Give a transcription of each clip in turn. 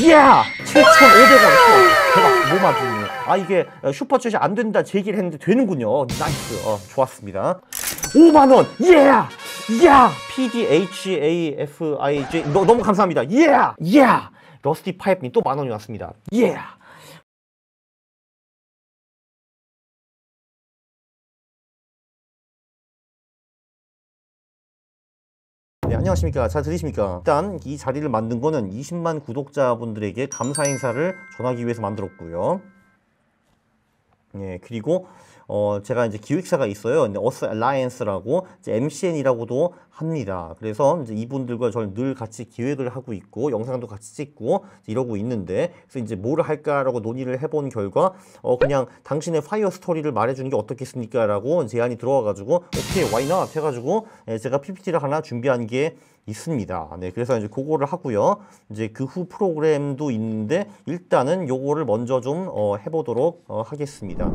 이야! 7,500원. 대박, 뭐마주니 아, 이게 어, 슈퍼챗이 안 된다 제기를 했는데 되는군요. 나이스. 어, 좋았습니다. 5만원! 이야! 이야! PDHAFIJ. 너, 너무 감사합니다. 이야! 이야! 러스티 파이프님 또 만원이 왔습니다. 이야! 안녕하십니까 잘 들리십니까 일단 이 자리를 만든 거는 20만 구독자분들에게 감사 인사를 전하기 위해서 만들었고요 예 그리고 어, 제가 이제 기획사가 있어요. 근데 어스 라이언스라고 MCN이라고도 합니다. 그래서 이제 이분들과 저는 늘 같이 기획을 하고 있고 영상도 같이 찍고 이러고 있는데 그래서 이제 뭐를 할까라고 논의를 해본 결과 어 그냥 당신의 파이어 스토리를 말해주는 게 어떻겠습니까라고 제안이 들어와가지고 오케이 not 해가지고 예, 제가 PPT를 하나 준비한 게 있습니다. 네, 그래서 이제 그거를 하고요. 이제 그 후 프로그램도 있는데 일단은 요거를 먼저 좀 어, 해보도록 어, 하겠습니다.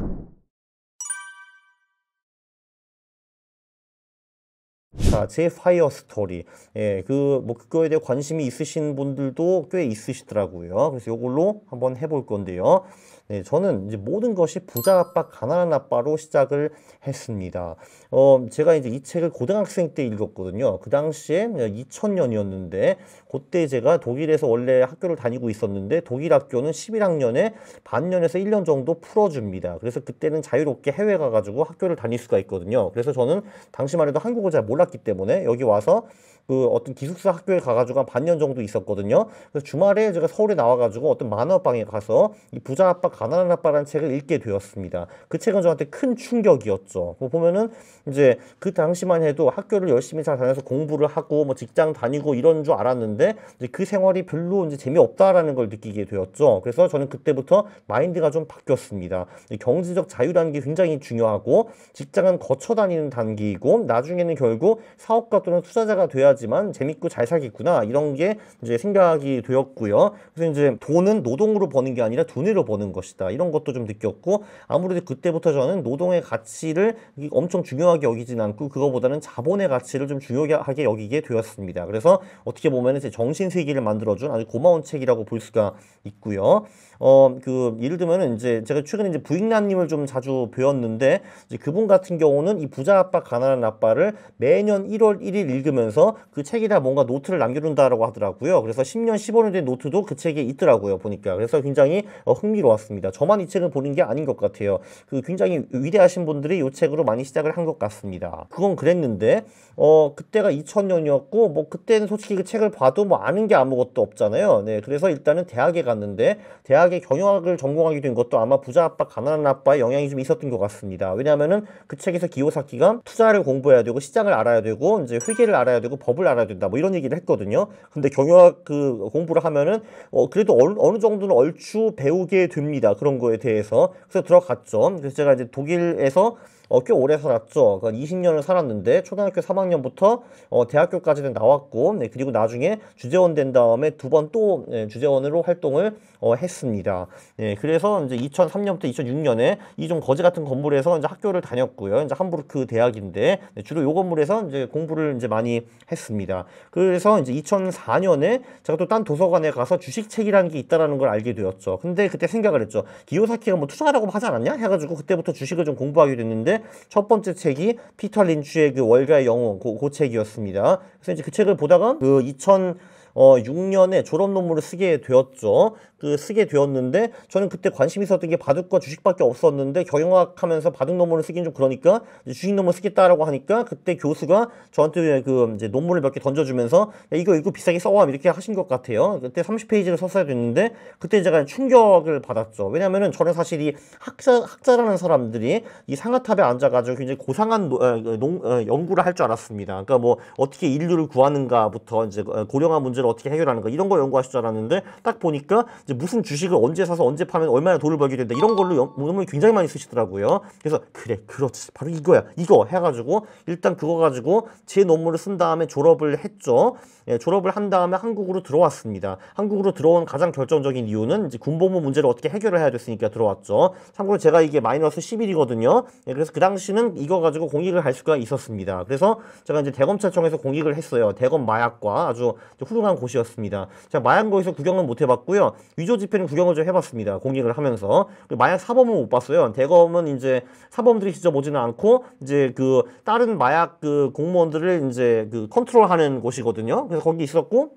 자, 제 파이어 스토리. 예, 그, 뭐, 그거에 대해 관심이 있으신 분들도 꽤 있으시더라고요. 그래서 이걸로 한번 해볼 건데요. 네, 저는 이제 모든 것이 부자 아빠, 가난한 아빠로 시작을 했습니다. 어, 제가 이제 이 책을 고등학생 때 읽었거든요. 그 당시에 2000년이었는데, 그때 제가 독일에서 원래 학교를 다니고 있었는데, 독일 학교는 11학년에 반년에서 1년 정도 풀어줍니다. 그래서 그때는 자유롭게 해외 가가지고 학교를 다닐 수가 있거든요. 그래서 저는 당시만 해도 한국어 잘 몰랐기 때문에 여기 와서 그 어떤 기숙사 학교에 가가지고 한 반년 정도 있었거든요. 그래서 주말에 제가 서울에 나와가지고 어떤 만화방에 가서 이 부자 아빠 가난한 아빠라는 책을 읽게 되었습니다. 그 책은 저한테 큰 충격이었죠. 뭐 보면은 이제 그 당시만 해도 학교를 열심히 잘 다녀서 공부를 하고 뭐 직장 다니고 이런 줄 알았는데 이제 그 생활이 별로 이제 재미없다라는 걸 느끼게 되었죠. 그래서 저는 그때부터 마인드가 좀 바뀌었습니다. 경제적 자유라는 게 굉장히 중요하고 직장은 거쳐 다니는 단계이고 나중에는 결국 사업가 또는 투자자가 돼야지만 재밌고 잘 살겠구나 이런 게 이제 생각이 되었고요. 그래서 이제 돈은 노동으로 버는 게 아니라 돈으로 버는 것. 것이다. 이런 것도 좀 느꼈고 아무래도 그때부터 저는 노동의 가치를 엄청 중요하게 여기진 않고 그거보다는 자본의 가치를 좀 중요하게 여기게 되었습니다. 그래서 어떻게 보면 제 정신 세계를 만들어준 아주 고마운 책이라고 볼 수가 있고요. 어 그 예를 들면은 이제 제가 최근에 이제 부익남님을 좀 자주 뵈었는데 이제 그분 같은 경우는 이 부자 아빠 가난한 아빠를 매년 1월 1일 읽으면서 그 책에다 뭔가 노트를 남겨둔다라고 하더라고요. 그래서 10년 15년 된 노트도 그 책에 있더라고요 보니까 그래서 굉장히 어, 흥미로웠습니다. 같습니다. 저만 이 책을 보는 게 아닌 것 같아요. 그 굉장히 위대하신 분들이 이 책으로 많이 시작을 한 것 같습니다. 그건 그랬는데 어 그때가 2000년이었고 뭐 그때는 솔직히 그 책을 봐도 뭐 아는 게 아무것도 없잖아요. 네, 그래서 일단은 대학에 갔는데 대학에 경영학을 전공하게 된 것도 아마 부자 아빠, 가난한 아빠의 영향이 좀 있었던 것 같습니다. 왜냐하면은 그 책에서 기호사기가 투자를 공부해야 되고 시장을 알아야 되고 이제 회계를 알아야 되고 법을 알아야 된다 뭐 이런 얘기를 했거든요. 근데 경영학 그 공부를 하면은 어 그래도 어 어느 정도는 얼추 배우게 됩니다. 있습니다. 그런 거에 대해서. 그래서 들어갔죠. 그래서 제가 이제 독일에서 어, 꽤 오래 살았죠. 그러니까 20년을 살았는데 초등학교 3학년부터 어, 대학교까지는 나왔고 네, 그리고 나중에 주재원 된 다음에 두 번또 네, 주재원으로 활동을 어, 했습니다. 네, 그래서 이제 2003년부터 2006년에 이 좀 거지 같은 건물에서 이제 학교를 다녔고요. 이제 함부르크 대학인데 네, 주로 이 건물에서 이제 공부를 이제 많이 했습니다. 그래서 이제 2004년에 제가 또 딴 도서관에 가서 주식책이라는 게 있다라는 걸 알게 되었죠. 근데 그때 생각을 했죠. 기요사키가 뭐 투자라고 하 하지 않았냐 해가지고 그때부터 주식을 좀 공부하게 됐는데 있는데 첫 번째 책이 피터 린치의 그 월가의 영혼 그, 그 책이었습니다. 그래서 이제 그 책을 보다가 그2000 어, 6년에 졸업 논문을 쓰게 되었죠. 그 쓰게 되었는데 저는 그때 관심 있었던 게 바둑과 주식밖에 없었는데 경영학 하면서 바둑 논문을 쓰긴 좀 그러니까 주식 논문 쓰겠다라고 하니까 그때 교수가 저한테 그 이제 논문을 몇 개 던져주면서 야, 이거 이거 비싸게 써와 이렇게 하신 것 같아요. 그때 30페이지를 썼어야 됐는데 그때 제가 충격을 받았죠. 왜냐면은 저는 사실 이 학자 학자라는 사람들이 이 상아탑에 앉아가지고 굉장히 고상한 노, 에, 어, 그 농, 에, 어, 연구를 할 줄 알았습니다. 그러니까 뭐 어떻게 인류를 구하는가부터 이제 어, 고령화 문제 문제를 어떻게 해결하는가 이런 걸 연구하실 줄 알았는데 딱 보니까 이제 무슨 주식을 언제 사서 언제 파면 얼마나 돈을 벌게 된다 이런 걸로 논문 굉장히 많이 쓰시더라고요. 그래서 그래 그렇지 바로 이거야 이거 해가지고 일단 그거 가지고 제 논문을 쓴 다음에 졸업을 했죠. 예, 졸업을 한 다음에 한국으로 들어왔습니다. 한국으로 들어온 가장 결정적인 이유는 이제 군복무 문제를 어떻게 해결을 해야 됐으니까 들어왔죠. 참고로 제가 이게 마이너스 10일이거든요. 예, 그래서 그 당시는 이거 가지고 공익을 할 수가 있었습니다. 그래서 제가 이제 대검찰청에서 공익을 했어요. 대검 마약과 아주 훌륭한 유명한 곳이었습니다. 자, 마약거기서 구경은 못 해봤고요. 위조 지폐는 구경을 좀 해봤습니다. 공익을 하면서. 마약 사범은 못 봤어요. 대검은 이제 사범들이 직접 오지는 않고 이제 그 다른 마약 그 공무원들을 이제 그 컨트롤하는 곳이거든요. 그래서 거기 있었고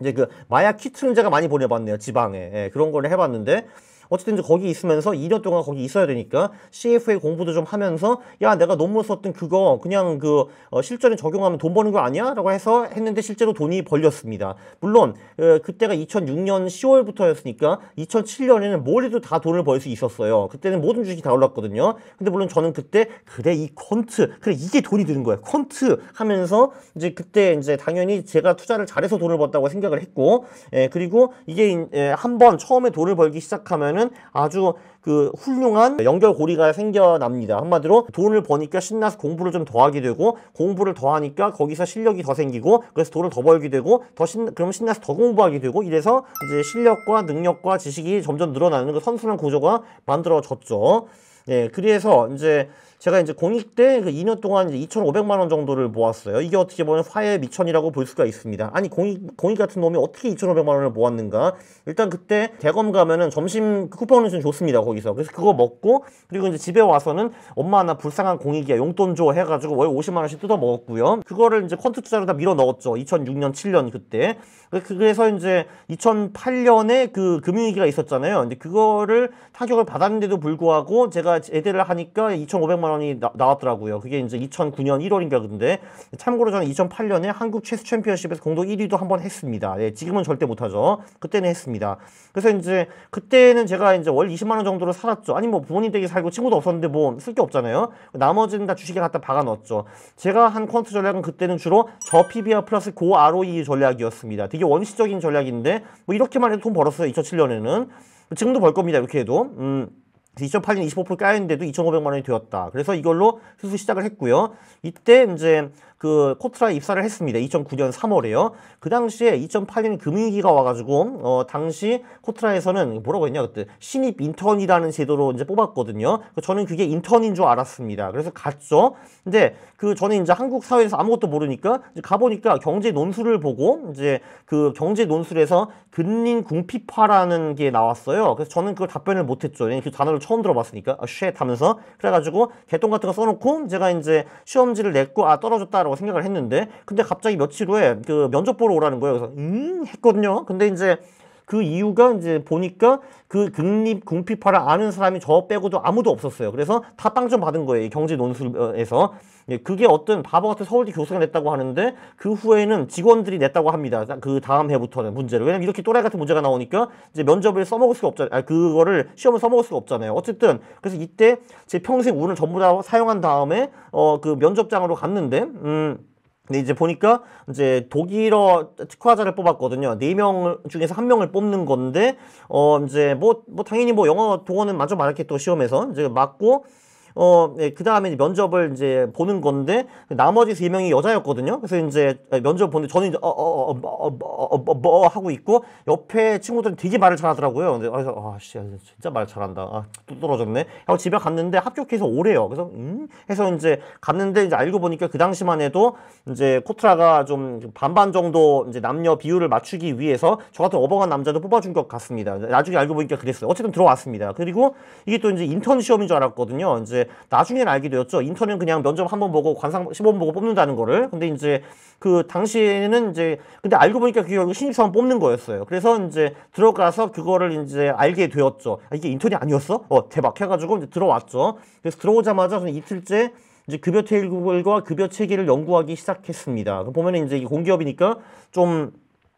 이제 그 마약 키트문 제가 많이 보내봤네요. 지방에 예, 그런 걸 해봤는데. 어쨌든 이제 거기 있으면서 2년 동안 거기 있어야 되니까 CFA 공부도 좀 하면서 야 내가 논문 썼던 그거 그냥 그 어, 실전에 적용하면 돈 버는 거 아니야? 라고 해서 했는데 실제로 돈이 벌렸습니다. 물론 어, 그때가 2006년 10월부터였으니까 2007년에는 뭘 해도 다 돈을 벌 수 있었어요. 그때는 모든 주식이 다 올랐거든요. 근데 물론 저는 그때 그래 이 퀀트 그래 이게 돈이 드는 거야 퀀트 하면서 이제 그때 이제 당연히 제가 투자를 잘해서 돈을 벌었다고 생각을 했고 예, 그리고 이게 예, 한번 처음에 돈을 벌기 시작하면 하면은 아주 그 훌륭한 연결고리가 생겨납니다. 한마디로 돈을 버니까 신나서 공부를 좀 더 하게 되고 공부를 더 하니까 거기서 실력이 더 생기고 그래서 돈을 더 벌게 되고 더 신, 그러 신나서 더 공부하게 되고 이래서 이제 실력과 능력과 지식이 점점 늘어나는 그 선순환 구조가 만들어졌죠. 예, 그래서 이제 제가 이제 공익 때 그 2년 동안 이제 2,500만 원 정도를 모았어요. 이게 어떻게 보면 화해 미천이라고 볼 수가 있습니다. 아니 공익 공익 같은 놈이 어떻게 2,500만 원을 모았는가? 일단 그때 대검 가면은 점심 그 쿠폰은 좀 좋습니다 거기서. 그래서 그거 먹고 그리고 이제 집에 와서는 엄마 나 불쌍한 공익이야 용돈 줘 해가지고 월 50만 원씩 뜯어 먹었고요. 그거를 이제 컨트 투자로 다 밀어 넣었죠. 2006년 7년 그때. 그, 그래서 이제 2008년에 그 금융위기가 있었잖아요. 근데 그거를 타격을 받았는데도 불구하고 제가 애들을 하니까 2,500만 원 원이 나, 왔더라고요 그게 이제 2009년 1월인가 근데 참고로 저는 2008년에 한국 체스 챔피언십에서 공동 1위도 한번 했습니다. 예, 지금은 절대 못하죠. 그때는 했습니다. 그래서 이제 그때는 제가 이제 월 20만 원 정도로 살았죠. 아니 뭐 부모님 댁에 살고 친구도 없었는데 뭐 쓸 게 없잖아요. 나머지는 다 주식에 갖다 박아 넣었죠. 제가 한 퀀트 전략은 그때는 주로 저 PBR 플러스 고 ROE 전략이었습니다. 되게 원시적인 전략인데 뭐 이렇게만 해도 돈 벌었어요. 2007년에는 지금도 벌 겁니다. 이렇게 해도. 음. 2008년 25% 까였는데도 2,500만 원이 되었다. 그래서 이걸로 수수 시작을 했고요. 이때 이제 그 코트라에 입사를 했습니다. 2009년 3월에요. 그 당시에 2008년 금융위기가 와가지고 어 당시 코트라에서는 뭐라고 했냐 그때 신입 인턴이라는 제도로 이제 뽑았거든요. 저는 그게 인턴인 줄 알았습니다. 그래서 갔죠. 근데 그 저는 이제 한국 사회에서 아무것도 모르니까 가보니까 경제 논술을 보고 이제 그 경제 논술에서 근린 궁핍화라는 게 나왔어요. 그래서 저는 그걸 답변을 못했죠. 그 단어를 처음 들어봤으니까 아, 쉣 하면서 그래가지고 개똥 같은 거 써놓고 제가 이제 시험지를 냈고 아 떨어졌다라고 생각을 했는데 근데 갑자기 며칠 후에 그 면접 보러 오라는 거예요. 그래서 음 했거든요. 근데 이제 그 이유가 이제 보니까 그극립궁핍파를 아는 사람이 저 빼고도 아무도 없었어요. 그래서 다 빵점 받은 거예요. 경제 논술에서. 예, 그게 어떤 바보 같은 서울대 교수가 냈다고 하는데 그 후에는 직원들이 냈다고 합니다. 그 다음 해부터는 문제를. 왜냐면 이렇게 또라이 같은 문제가 나오니까 이제 면접을 써먹을 수가 없잖아요. 아, 그거를 시험을 써먹을 수가 없잖아요. 어쨌든 그래서 이때 제 평생 운을 전부 다 사용한 다음에 어, 그 면접장으로 갔는데 음, 근데 이제 보니까 이제 독일어 특화자를 뽑았거든요. 네 명 중에서 한 명을 뽑는 건데 어 이제 뭐뭐 뭐 당연히 뭐 영어 동어는 만저많았게또 시험에서 이제 맞고 어, 예, 그 다음에 면접을 이제 보는 건데 나머지 세 명이 여자였거든요. 그래서 이제 면접 보는데 저는 이제 어어어뭐 어, 어, 어, 뭐, 어, 뭐, 어 뭐, 뭐 하고 있고 옆에 친구들은 되게 말을 잘하더라고요. 근데 아씨 아, 진짜 말 잘한다. 아, 또 떨어졌네. 하고 집에 갔는데 합격해서 오래요. 그래서 음 해서 이제 갔는데 이제 알고 보니까 그 당시만 해도 이제 코트라가 좀 반반 정도 이제 남녀 비율을 맞추기 위해서 저 같은 어벙한 남자도 뽑아준 것 같습니다. 나중에 알고 보니까 그랬어요. 어쨌든 들어왔습니다. 그리고 이게 또 이제 인턴 시험인 줄 알았거든요. 이제 나중에 알게 되었죠. 인턴은 그냥 면접 한번 보고 관상 시범 보고 뽑는다는 거를. 근데 이제 그 당시에는 이제 근데 알고 보니까 그게 결국 신입사원 뽑는 거였어요. 그래서 이제 들어가서 그거를 이제 알게 되었죠. 아, 이게 인턴이 아니었어? 어 대박 해가지고 이제 들어왔죠. 그래서 들어오자마자 저는 이틀째 이제 급여 테이블과 급여 체계를 연구하기 시작했습니다. 보면은 이제 공기업이니까 좀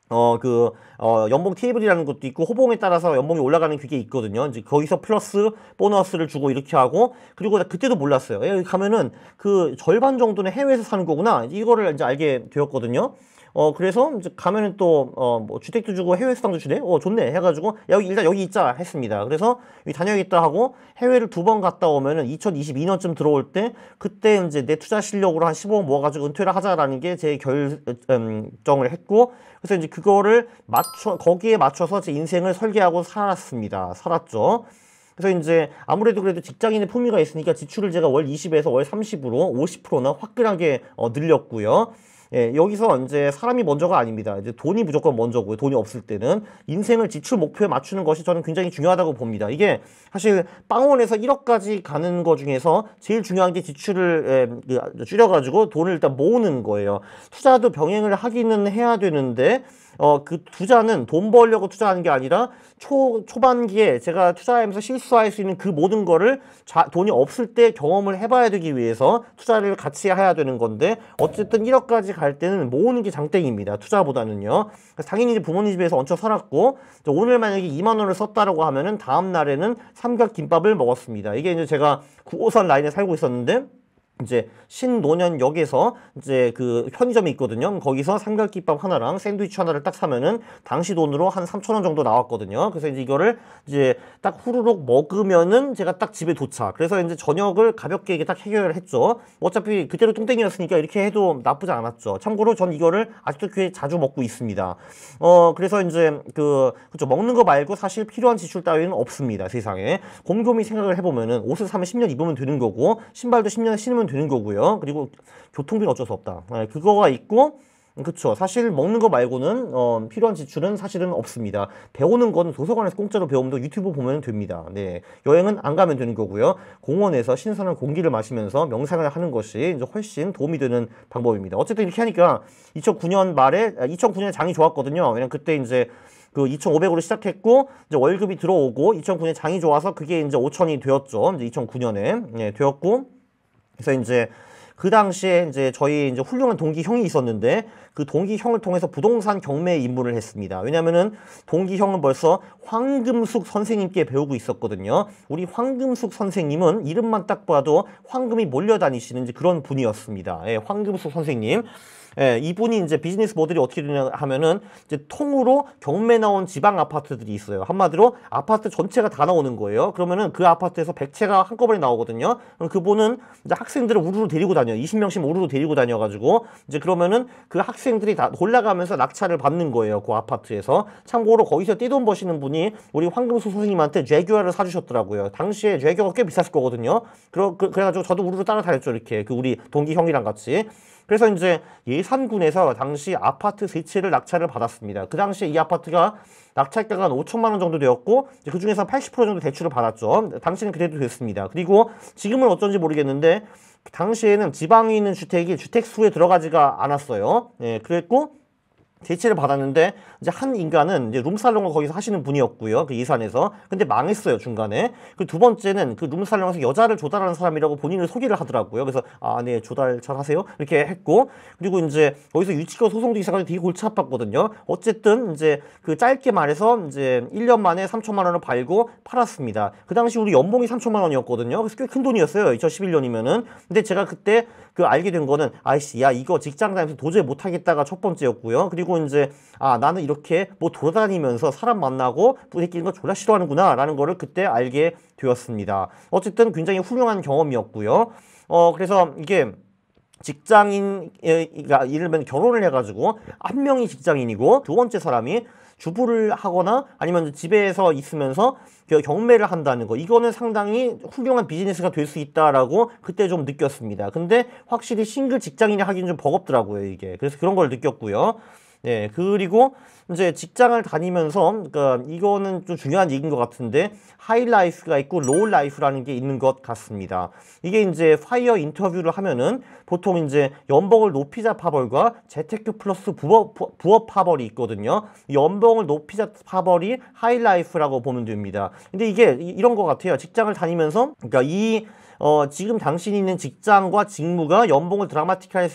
어, 그, 어, 연봉 테이블이라는 것도 있고, 호봉에 따라서 연봉이 올라가는 그게 있거든요. 이제 거기서 플러스, 보너스를 주고 이렇게 하고, 그리고 그때도 몰랐어요. 여기 예, 가면은 그 절반 정도는 해외에서 사는 거구나. 이거를 이제 알게 되었거든요. 어 그래서 가면은 또 어 뭐 주택도 주고 해외 수당도 주네. 어 좋네. 해가지고 여기 일단 여기 있자 했습니다. 그래서 다녀야겠다 하고 해외를 두 번 갔다 오면은 2022년쯤 들어올 때 그때 이제 내 투자 실력으로 한 15억 모아가지고 은퇴를 하자라는 게 제 결정을 음, 했고 그래서 이제 그거를 맞춰 거기에 맞춰서 제 인생을 설계하고 살았습니다. 살았죠. 그래서 이제 아무래도 그래도 직장인의 품위가 있으니까 지출을 제가 월 20에서 월 30으로 50%나 화끈하게 어, 늘렸고요. 예, 여기서 이제 사람이 먼저가 아닙니다. 이제 돈이 무조건 먼저고요. 돈이 없을 때는 인생을 지출 목표에 맞추는 것이 저는 굉장히 중요하다고 봅니다. 이게 사실 빵원에서 1억까지 가는 것 중에서 제일 중요한 게 지출을 예, 줄여가지고 돈을 일단 모으는 거예요. 투자도 병행을 하기는 해야 되는데 어, 그 투자는 돈 벌려고 투자하는 게 아니라 초, 초반기에 제가 투자하면서 실수할 수 있는 그 모든 거를 자, 돈이 없을 때 경험을 해봐야 되기 위해서 투자를 같이 해야 되는 건데 어쨌든 1억까지 갈 때는 모으는 게 장땡입니다. 투자보다는요. 당연히 이제 부모님 집에서 얹혀 살았고 오늘 만약에 2만 원을 썼다라고 하면은 다음 날에는 삼각김밥을 먹었습니다. 이게 이제 제가 9호선 라인에 살고 있었는데 이제 신노년역에서 이제 그 편의점이 있거든요. 거기서 삼각김밥 하나랑 샌드위치 하나를 딱 사면은 당시 돈으로 한3천원 정도 나왔거든요. 그래서 이제 이거를 이제 딱 후루룩 먹으면은 제가 딱 집에 도착. 그래서 이제 저녁을 가볍게 이게 딱 해결을 했죠. 어차피 그대로 뚱땡이였으니까 이렇게 해도 나쁘지 않았죠. 참고로 전 이거를 아직도 꽤 자주 먹고 있습니다. 어, 그래서 이제 그, 그쵸. 먹는 거 말고 사실 필요한 지출 따위는 없습니다. 세상에. 곰곰이 생각을 해보면은 옷을 사면 10년 입으면 되는 거고 신발도 10년 신으면 하면 되는 거고요. 그리고 교통비는 어쩔 수 없다. 네, 그거가 있고 그쵸. 사실 먹는 거 말고는 어, 필요한 지출은 사실은 없습니다. 배우는 거는 도서관에서 공짜로 배우면 유튜브 보면 됩니다. 네. 여행은 안 가면 되는 거고요. 공원에서 신선한 공기를 마시면서 명상을 하는 것이 이제 훨씬 도움이 되는 방법입니다. 어쨌든 이렇게 하니까 2009년 말에 2009년에 아, 장이 좋았거든요. 왜냐면 그때 이제 그 2,500으로 시작했고 이제 월급이 들어오고 2009년에 장이 좋아서 그게 이제 5,000이 되었죠. 이제 2009년에 네, 되었고 그래서 이제 그 당시에 이제 저희 이제 훌륭한 동기 형이 있었는데 그 동기 형을 통해서 부동산 경매에 입문을 했습니다. 왜냐면은 동기 형은 벌써 황금숙 선생님께 배우고 있었거든요. 우리 황금숙 선생님은 이름만 딱 봐도 황금이 몰려다니시는 그런 분이었습니다. 예, 황금숙 선생님. 예, 이분이 이제 비즈니스 모델이 어떻게 되냐 하면은 이제 통으로 경매 나온 지방 아파트들이 있어요. 한마디로 아파트 전체가 다 나오는 거예요. 그러면은 그 아파트에서 100채가 한꺼번에 나오거든요. 그럼 그분은 이제 학생들을 우르르 데리고 다녀요. 20명씩 우르르 데리고 다녀가지고 이제 그러면은 그 학생들이 다 올라가면서 낙찰을 받는 거예요. 그 아파트에서. 참고로 거기서 띠돈 버시는 분이 우리 황금수 선생님한테 죄교화를 사주셨더라고요. 당시에 죄교가 꽤 비쌌을 거거든요. 그러, 그, 래가지고 저도 우르르 따라다녔죠. 이렇게. 그 우리 동기 형이랑 같이. 그래서 이제 예산군에서 당시 아파트 세 채를 낙찰을 받았습니다. 그 당시에 이 아파트가 낙찰가가 한 5천만 원 정도 되었고 그 중에서 80% 정도 대출을 받았죠. 당시는 그래도 됐습니다. 그리고 지금은 어쩐지 모르겠는데 당시에는 지방에 있는 주택이 주택 수에 들어가지가 않았어요. 예, 그랬고 대체를 받았는데 이제 한 인간은 이제 룸살롱을 거기서 하시는 분이었고요. 그 이산에서. 근데 망했어요, 중간에. 그 두 번째는 그 룸살롱에서 여자를 조달하는 사람이라고 본인을 소개를 하더라고요. 그래서 아, 네, 조달 잘 하세요. 이렇게 했고. 그리고 이제 거기서 유치권 소송도 시작하는 되게 골치 아팠거든요. 어쨌든 이제 그 짧게 말해서 이제 1년 만에 3천만 원을 팔고 팔았습니다. 그 당시 우리 연봉이 3천만 원이었거든요. 그래서 꽤 큰 돈이었어요. 2011년이면은. 근데 제가 그때 그 알게 된 거는 아이씨, 야, 이거 직장 다니면서 도저히 못 하겠다가 첫 번째였고요. 그리고 이제 아, 나는 이렇게 이렇게 뭐 돌아다니면서 사람 만나고 부대끼는거 졸라 싫어하는구나 라는 거를 그때 알게 되었습니다. 어쨌든 굉장히 훌륭한 경험이었고요. 어 그래서 이게 직장인 예를 그러니까 들면 결혼을 해가지고 한 명이 직장인이고 두 번째 사람이 주부를 하거나 아니면 집에서 있으면서 경매를 한다는 거 이거는 상당히 훌륭한 비즈니스가 될 수 있다라고 그때 좀 느꼈습니다 근데 확실히 싱글 직장인이 하기는 좀 버겁더라고요 이게 그래서 그런 걸 느꼈고요 예, 그리고 이제 직장을 다니면서 그러니까 이거는 좀 중요한 얘기인 것 같은데 하이 라이프가 있고 로우 라이프라는 게 있는 것 같습니다. 이게 이제 파이어 인터뷰를 하면은 보통 이제 연봉을 높이자 파벌과 재테크 플러스 부업, 부업 파벌이 있거든요. 연봉을 높이자 파벌이 하이 라이프라고 보면 됩니다. 근데 이게 이런 것 같아요. 직장을 다니면서 그러니까 이 어, 지금 당신이 있는 직장과 직무가 연봉을 드라마틱하게,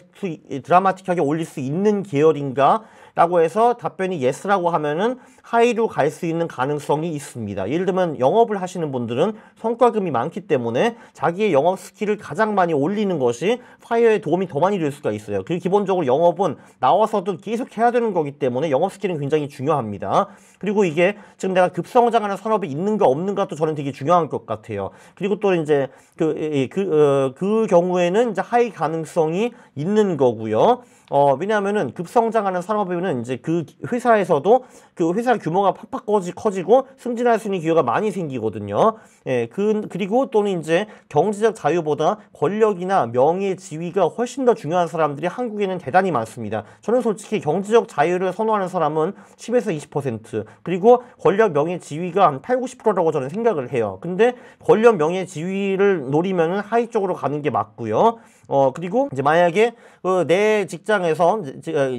드라마틱하게 올릴 수 있는 계열인가 라고 해서 답변이 yes라고 하면은 하이로 갈 수 있는 가능성이 있습니다. 예를 들면 영업을 하시는 분들은 성과금이 많기 때문에 자기의 영업 스킬을 가장 많이 올리는 것이 파이어에 도움이 더 많이 될 수가 있어요. 그리고 기본적으로 영업은 나와서도 계속 해야 되는 거기 때문에 영업 스킬은 굉장히 중요합니다. 그리고 이게 지금 내가 급성장하는 산업이 있는가 없는가도 저는 되게 중요한 것 같아요. 그리고 또 이제 그, 예, 그, 어, 그 경우에는 이제 하이 가능성이 있는 거고요. 어, 왜냐하면은 급성장하는 산업에는 이제 그 회사에서도 그 회사 규모가 팍팍 커지, 고 승진할 수 있는 기회가 많이 생기거든요. 예, 그, 그리고 또는 이제 경제적 자유보다 권력이나 명예, 지위가 훨씬 더 중요한 사람들이 한국에는 대단히 많습니다. 저는 솔직히 경제적 자유를 선호하는 사람은 10에서 20% 그리고 권력, 명예, 지위가 한 8, 90%라고 저는 생각을 해요. 근데 권력, 명예, 지위를 노리면은 하위 쪽으로 가는 게 맞고요. 어 그리고 이제 만약에 그내 직장에서 어,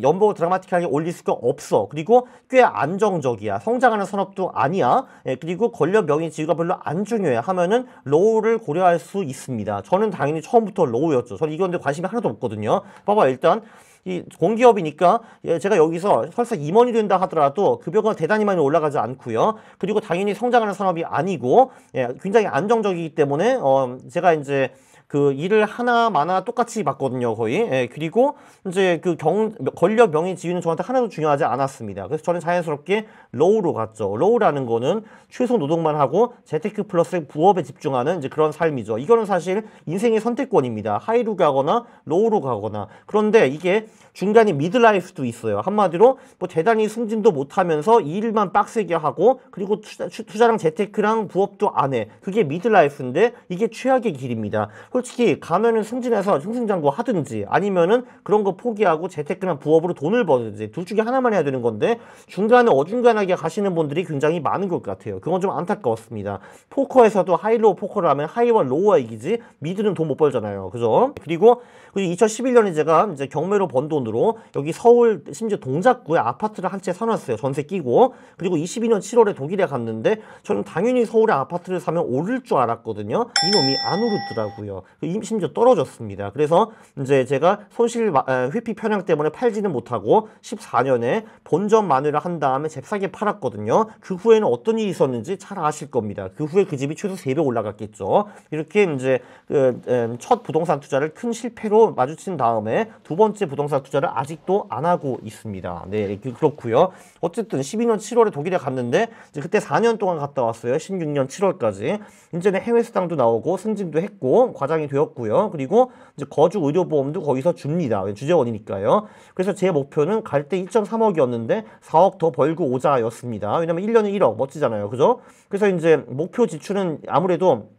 연봉을 드라마틱하게 올릴 수가 없어 그리고 꽤 안정적이야 성장하는 산업도 아니야 예, 그리고 권력 명예 지위가 별로 안 중요해 하면은 로우를 고려할 수 있습니다 저는 당연히 처음부터 로우였죠 저는 이건데 관심이 하나도 없거든요 봐봐 일단 이 공기업이니까 예, 제가 여기서 설사 임원이 된다 하더라도 급여가 대단히 많이 올라가지 않고요. 그리고 당연히 성장하는 산업이 아니고 예, 굉장히 안정적이기 때문에 어 제가 이제 그 일을 하나마나 똑같이 봤거든요, 거의. 예, 그리고 이제 그 경, 권력 명의 지위는 저한테 하나도 중요하지 않았습니다. 그래서 저는 자연스럽게 로우로 갔죠. 로우라는 거는 최소 노동만 하고 재테크 플러스 부업에 집중하는 이제 그런 삶이죠. 이거는 사실 인생의 선택권입니다. 하이로 가거나 로우로 가거나. 그런데 이게 중간에 미드라이프도 있어요. 한마디로 뭐 대단히 승진도 못하면서 이 일만 빡세게 하고 그리고 투자, 투자랑 재테크랑 부업도 안 해. 그게 미드라이프인데 이게 최악의 길입니다. 솔직히 가면은 승진해서 승승장구 하든지 아니면은 그런 거 포기하고 재테크랑 부업으로 돈을 버든지 둘 중에 하나만 해야 되는 건데 중간에 어중간하게 가시는 분들이 굉장히 많은 것 같아요. 그건 좀 안타까웠습니다. 포커에서도 하이로우 포커를 하면 하이원 로우가 이기지 미드는 돈 못 벌잖아요. 그죠? 그리고 2011년에 그 제가 이제 경매로 번돈 돈으로 여기 서울 심지어 동작구에 아파트를 한 채 사놨어요. 전세 끼고. 그리고 22년 7월에 독일에 갔는데 저는 당연히 서울에 아파트를 사면 오를 줄 알았거든요. 이놈이 안 오르더라고요. 그 심지어 떨어졌습니다. 그래서 이제 제가 손실 회피 편향 때문에 팔지는 못하고 14년에 본점 마늘을 한 다음에 잽싸게 팔았거든요. 그 후에는 어떤 일이 있었는지 잘 아실 겁니다. 그 후에 그 집이 최소 3배 올라갔겠죠. 이렇게 이제 그, 첫 부동산 투자를 큰 실패로 마주친 다음에 두 번째 부동산 투자 투자를 아직도 안 하고 있습니다. 네, 예, 그, 그렇고요. 어쨌든 12년 7월에 독일에 갔는데 그때 4년 동안 갔다 왔어요. 16년 7월까지. 이제는 해외 수당도 나오고 승진도 했고 과장이 되었고요. 그리고 이제 거주 의료보험도 거기서 줍니다. 예, 주재원이니까요. 그래서 제 목표는 갈때2 3억이었는데 4억 더 벌고 오자였습니다. 왜냐면 1년에 1억 멋지잖아요. 그죠? 그래서 이제 목표 지출은 아무래도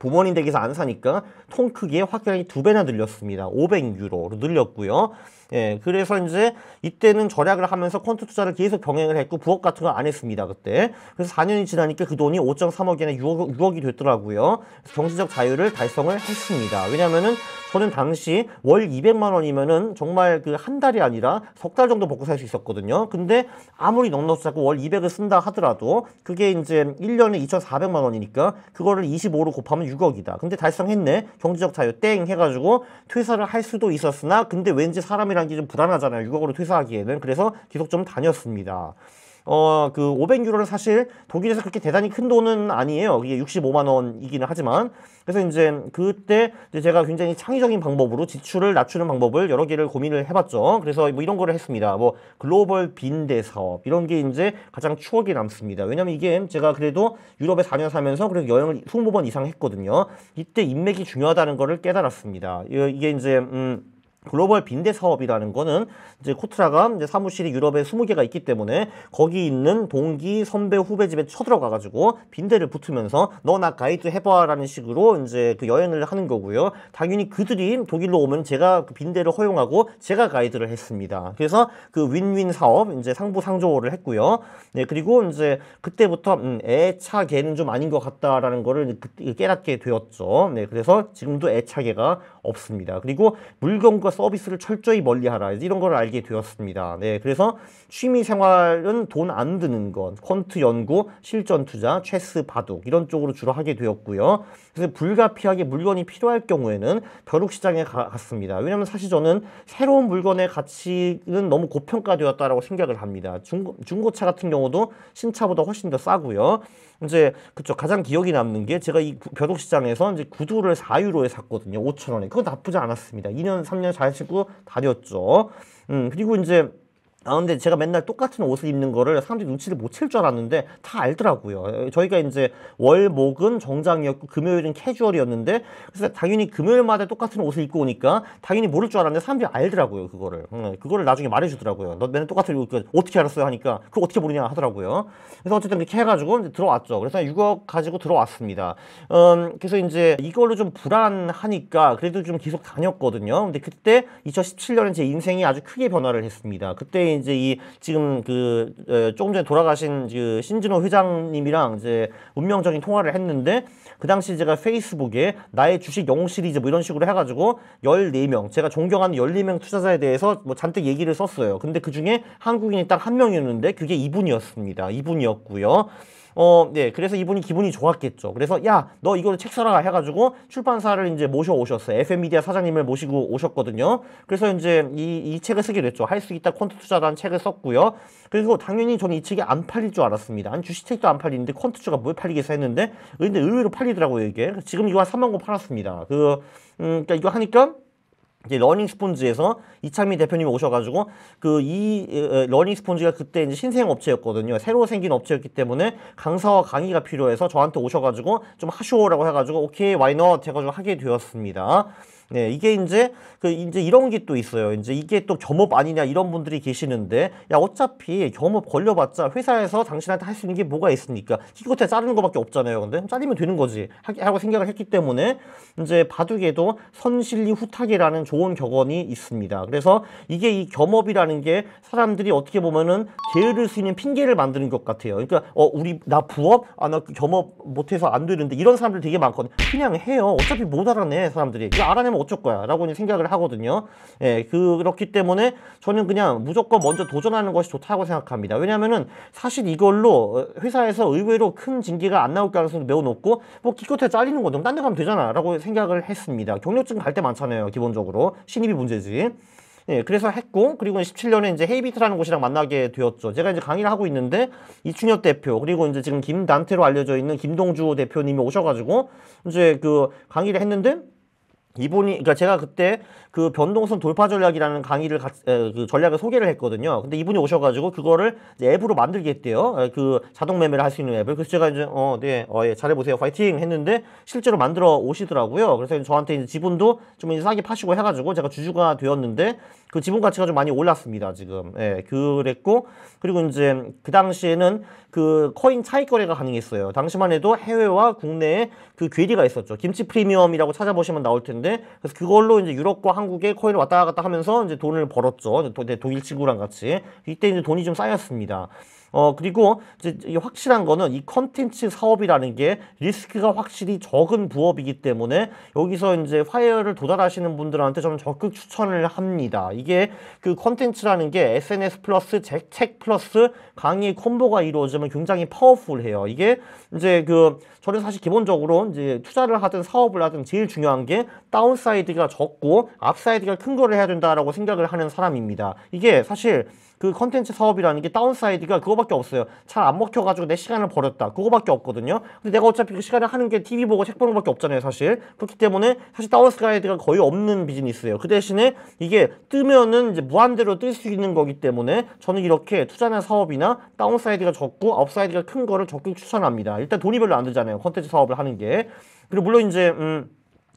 부모님 댁에서 안 사니까 통 크기에 확연히 두 배나 늘렸습니다. 500유로로 늘렸고요. 예, 그래서 이제 이때는 절약을 하면서 퀀트 투자를 계속 병행을 했고 부업 같은 거 안 했습니다 그때. 그래서 4년이 지나니까 그 돈이 5.3억이나 6억, 6억이 됐더라고요. 경제적 자유를 달성을 했습니다. 왜냐면은 저는 당시 월 200만 원이면은 정말 그 한 달이 아니라 석 달 정도 먹고 살 수 있었거든요. 근데 아무리 넉넉히 잡고 월 200을 쓴다 하더라도 그게 이제 1년에 2,400만 원이니까 그거를 25로 곱하면 6억이다. 근데 달성했네. 경제적 자유 땡 해가지고 퇴사를 할 수도 있었으나 근데 왠지 사람의 기속이라게좀 불안하잖아요. 6억으로 퇴사하기에는. 그래서 계속좀 다녔습니다. 어, 그5 0 0유로는 사실 독일에서 그렇게 대단히 큰 돈은 아니에요. 이게 65만 원이기는 하지만. 그래서 이제 그때 이제 제가 굉장히 창의적인 방법으로 지출을 낮추는 방법을 여러 개를 고민을 해봤죠. 그래서 뭐 이런 거를 했습니다. 뭐 글로벌 빈대 사업 이런 게 이제 가장 추억이 남습니다. 왜냐면 이게 제가 그래도 유럽에 4년 살면서 그래도 여행을 20번 이상 했거든요. 이때 인맥이 중요하다는 거를 깨달았습니다. 이게 이제 음 글로벌 빈대 사업이라는 거는 이제 코트라가 이제 사무실이 유럽에 20개가 있기 때문에 거기 있는 동기, 선배, 후배 집에 쳐들어가 가지고 빈대를 붙으면서 너 나 가이드 해봐라는 식으로 이제 그 여행을 하는 거고요. 당연히 그들이 독일로 오면 제가 그 빈대를 허용하고 제가 가이드를 했습니다. 그래서 그 윈윈 사업 이제 상부 상조를 했고요. 네 그리고 이제 그때부터 음, 애착게는좀 아닌 것 같다라는 거를 그, 깨닫게 되었죠. 네 그래서 지금도 애착게가 없습니다. 그리고 물건과 서비스를 철저히 멀리하라 이런 걸 알게 되었습니다. 네, 그래서 취미 생활은 돈 안 드는 것, 퀀트 연구, 실전 투자, 체스 바둑 이런 쪽으로 주로 하게 되었고요. 그래서 불가피하게 물건이 필요할 경우에는 벼룩 시장에 갔습니다. 왜냐하면 사실 저는 새로운 물건의 가치는 너무 고평가되었다라고 생각을 합니다. 중, 중고차 같은 경우도 신차보다 훨씬 더 싸고요. 이제 그쪽 가장 기억이 남는 게 제가 이 벼룩시장에서 이제 구두를 4유로에 샀거든요. 5천 원에 그거 나쁘지 않았습니다. 2년 3년 잘 신고 다녔죠. 음 그리고 이제 아 근데 제가 맨날 똑같은 옷을 입는 거를 사람들이 눈치를 못 챌 줄 알았는데 다 알더라고요. 저희가 이제 월 목은 정장이었고 금요일은 캐주얼이었는데 그래서 당연히 금요일마다 똑같은 옷을 입고 오니까 당연히 모를 줄 알았는데 사람들이 알더라고요 그거를. 그거를 나중에 말해주더라고요. 너 맨날 똑같은 옷을 그 어떻게 알았어요 하니까 그거 어떻게 모르냐 하더라고요. 그래서 어쨌든 이렇게 해가지고 들어왔죠. 그래서 6억 가지고 들어왔습니다. 음, 그래서 이제 이걸로 좀 불안하니까 그래도 좀 계속 다녔거든요. 근데 그때 2017년에 제 인생이 아주 크게 변화를 했습니다. 그때 이제 이 지금 그 어, 조금 전에 돌아가신 그 신진호 회장님이랑 이제 운명적인 통화를 했는데 그 당시 제가 페이스북에 나의 주식 영웅 시리즈 뭐 이런 식으로 해가지고 14명 제가 존경하는 14명 투자자에 대해서 뭐 잔뜩 얘기를 썼어요. 근데 그 중에 한국인이 딱 한 명이었는데 그게 이분이었습니다. 이분이었고요. 어, 네. 그래서 이분이 기분이 좋았겠죠. 그래서 야, 너이거로책 사라 해가지고 출판사를 이제 모셔오셨어요. FM 미디어 사장님을 모시고 오셨거든요. 그래서 이제 이, 이 책을 쓰게 됐죠. 할 수 있다 콘트 투자라는 책을 썼고요. 그리고 당연히 저는 이 책이 안 팔릴 줄 알았습니다. 아니, 주식책도 안 팔리는데 콘트주가 뭘 팔리겠어 했는데 근데 의외로 팔리더라고요, 이게. 지금 이거 한 3만 권 팔았습니다. 그, 음, 그러니까 이거 하니까 이제 러닝 스폰지에서 이창민 대표님이 오셔가지고 그 이 러닝 스폰지가 그때 이제 신생 업체였거든요. 새로 생긴 업체였기 때문에 강사와 강의가 필요해서 저한테 오셔가지고 좀 하쇼라고 해가지고 오케이 와이너 제가좀 하게 되었습니다. 네, 이게 이제 그 이제 이런 게 또 있어요. 이제 이게 또 겸업 아니냐 이런 분들이 계시는데 야 어차피 겸업 걸려봤자 회사에서 당신한테 할 수 있는 게 뭐가 있습니까? 기껏해 자르는 거밖에 없잖아요. 근데 잘리면 되는 거지 하고 생각을 했기 때문에 이제 바둑에도 선실리 후탁이라는 좋은 격언이 있습니다. 그래서 이게 이 겸업이라는 게 사람들이 어떻게 보면은 게으를 수 있는 핑계를 만드는 것 같아요. 그러니까 어 우리 나 부업 아나 겸업 못해서 안 되는데 이런 사람들 되게 많거든요. 그냥 해요. 어차피 못 알아내 사람들이 알아내 하면 어쩔 거야 라고 생각을 하거든요 예, 그렇기 때문에 저는 그냥 무조건 먼저 도전하는 것이 좋다고 생각합니다 왜냐하면 사실 이걸로 회사에서 의외로 큰 징계가 안 나올 가능성도 매우 높고 뭐 기껏해 잘리는 건좀 딴데 가면 되잖아 라고 생각을 했습니다 경력증 갈 때 많잖아요 기본적으로 신입이 문제지 예, 그래서 했고 그리고 17년에 이제 헤이비트라는 곳이랑 만나게 되었죠. 제가 이제 강의를 하고 있는데 이춘엽 대표 그리고 이제 지금 김단태로 알려져 있는 김동주 대표님이 오셔가지고 이제 그 강의를 했는데 이분이 그러니까 제가 그때 그 변동성 돌파 전략이라는 강의를 가, 에, 그 전략을 소개를 했거든요. 근데 이분이 오셔가지고 그거를 이제 앱으로 만들겠대요. 에, 그 자동 매매를 할 수 있는 앱을 그래서 제가 이제 어네 어, 예, 잘해보세요 파이팅 했는데 실제로 만들어 오시더라고요. 그래서 저한테 이제 지분도 좀 이제 싸게 파시고 해가지고 제가 주주가 되었는데 그 지분 가치가 좀 많이 올랐습니다. 지금 예, 그랬고 그리고 이제 그 당시에는 그 코인 차익 거래가 가능했어요. 당시만 해도 해외와 국내에 그 괴리가 있었죠. 김치 프리미엄이라고 찾아보시면 나올 텐데 그래서 그걸로 이제 유럽과 한국에 코인을 왔다 갔다 하면서 이제 돈을 벌었죠. 네, 독일 친구랑 같이 이때 이제 돈이 좀 쌓였습니다. 어, 그리고 이제 확실한 거는 이 컨텐츠 사업이라는 게 리스크가 확실히 적은 부업이기 때문에 여기서 이제 화어를 도달하시는 분들한테 저는 적극 추천을 합니다. 이게 그 컨텐츠라는 게 SNS 플러스 책, 책 플러스 강의 콤보가 이루어지면 굉장히 파워풀해요. 이게 이제 그 저는 사실 기본적으로 이제 투자를 하든 사업을 하든 제일 중요한 게 다운사이드가 적고 앞사이드가 큰 거를 해야 된다라고 생각을 하는 사람입니다. 이게 사실 그 컨텐츠 사업이라는 게 다운사이드가 그거밖에 없어요. 잘 안 먹혀가지고 내 시간을 버렸다. 그거밖에 없거든요. 근데 내가 어차피 그 시간을 하는 게 TV 보고 책 보는 것밖에 없잖아요, 사실. 그렇기 때문에 사실 다운사이드가 거의 없는 비즈니스예요. 그 대신에 이게 뜨면은 이제 무한대로 뜰 수 있는 거기 때문에 저는 이렇게 투자나 사업이나 다운사이드가 적고 업사이드가 큰 거를 적극 추천합니다. 일단 돈이 별로 안 들잖아요. 컨텐츠 사업을 하는 게. 그리고 물론 이제 음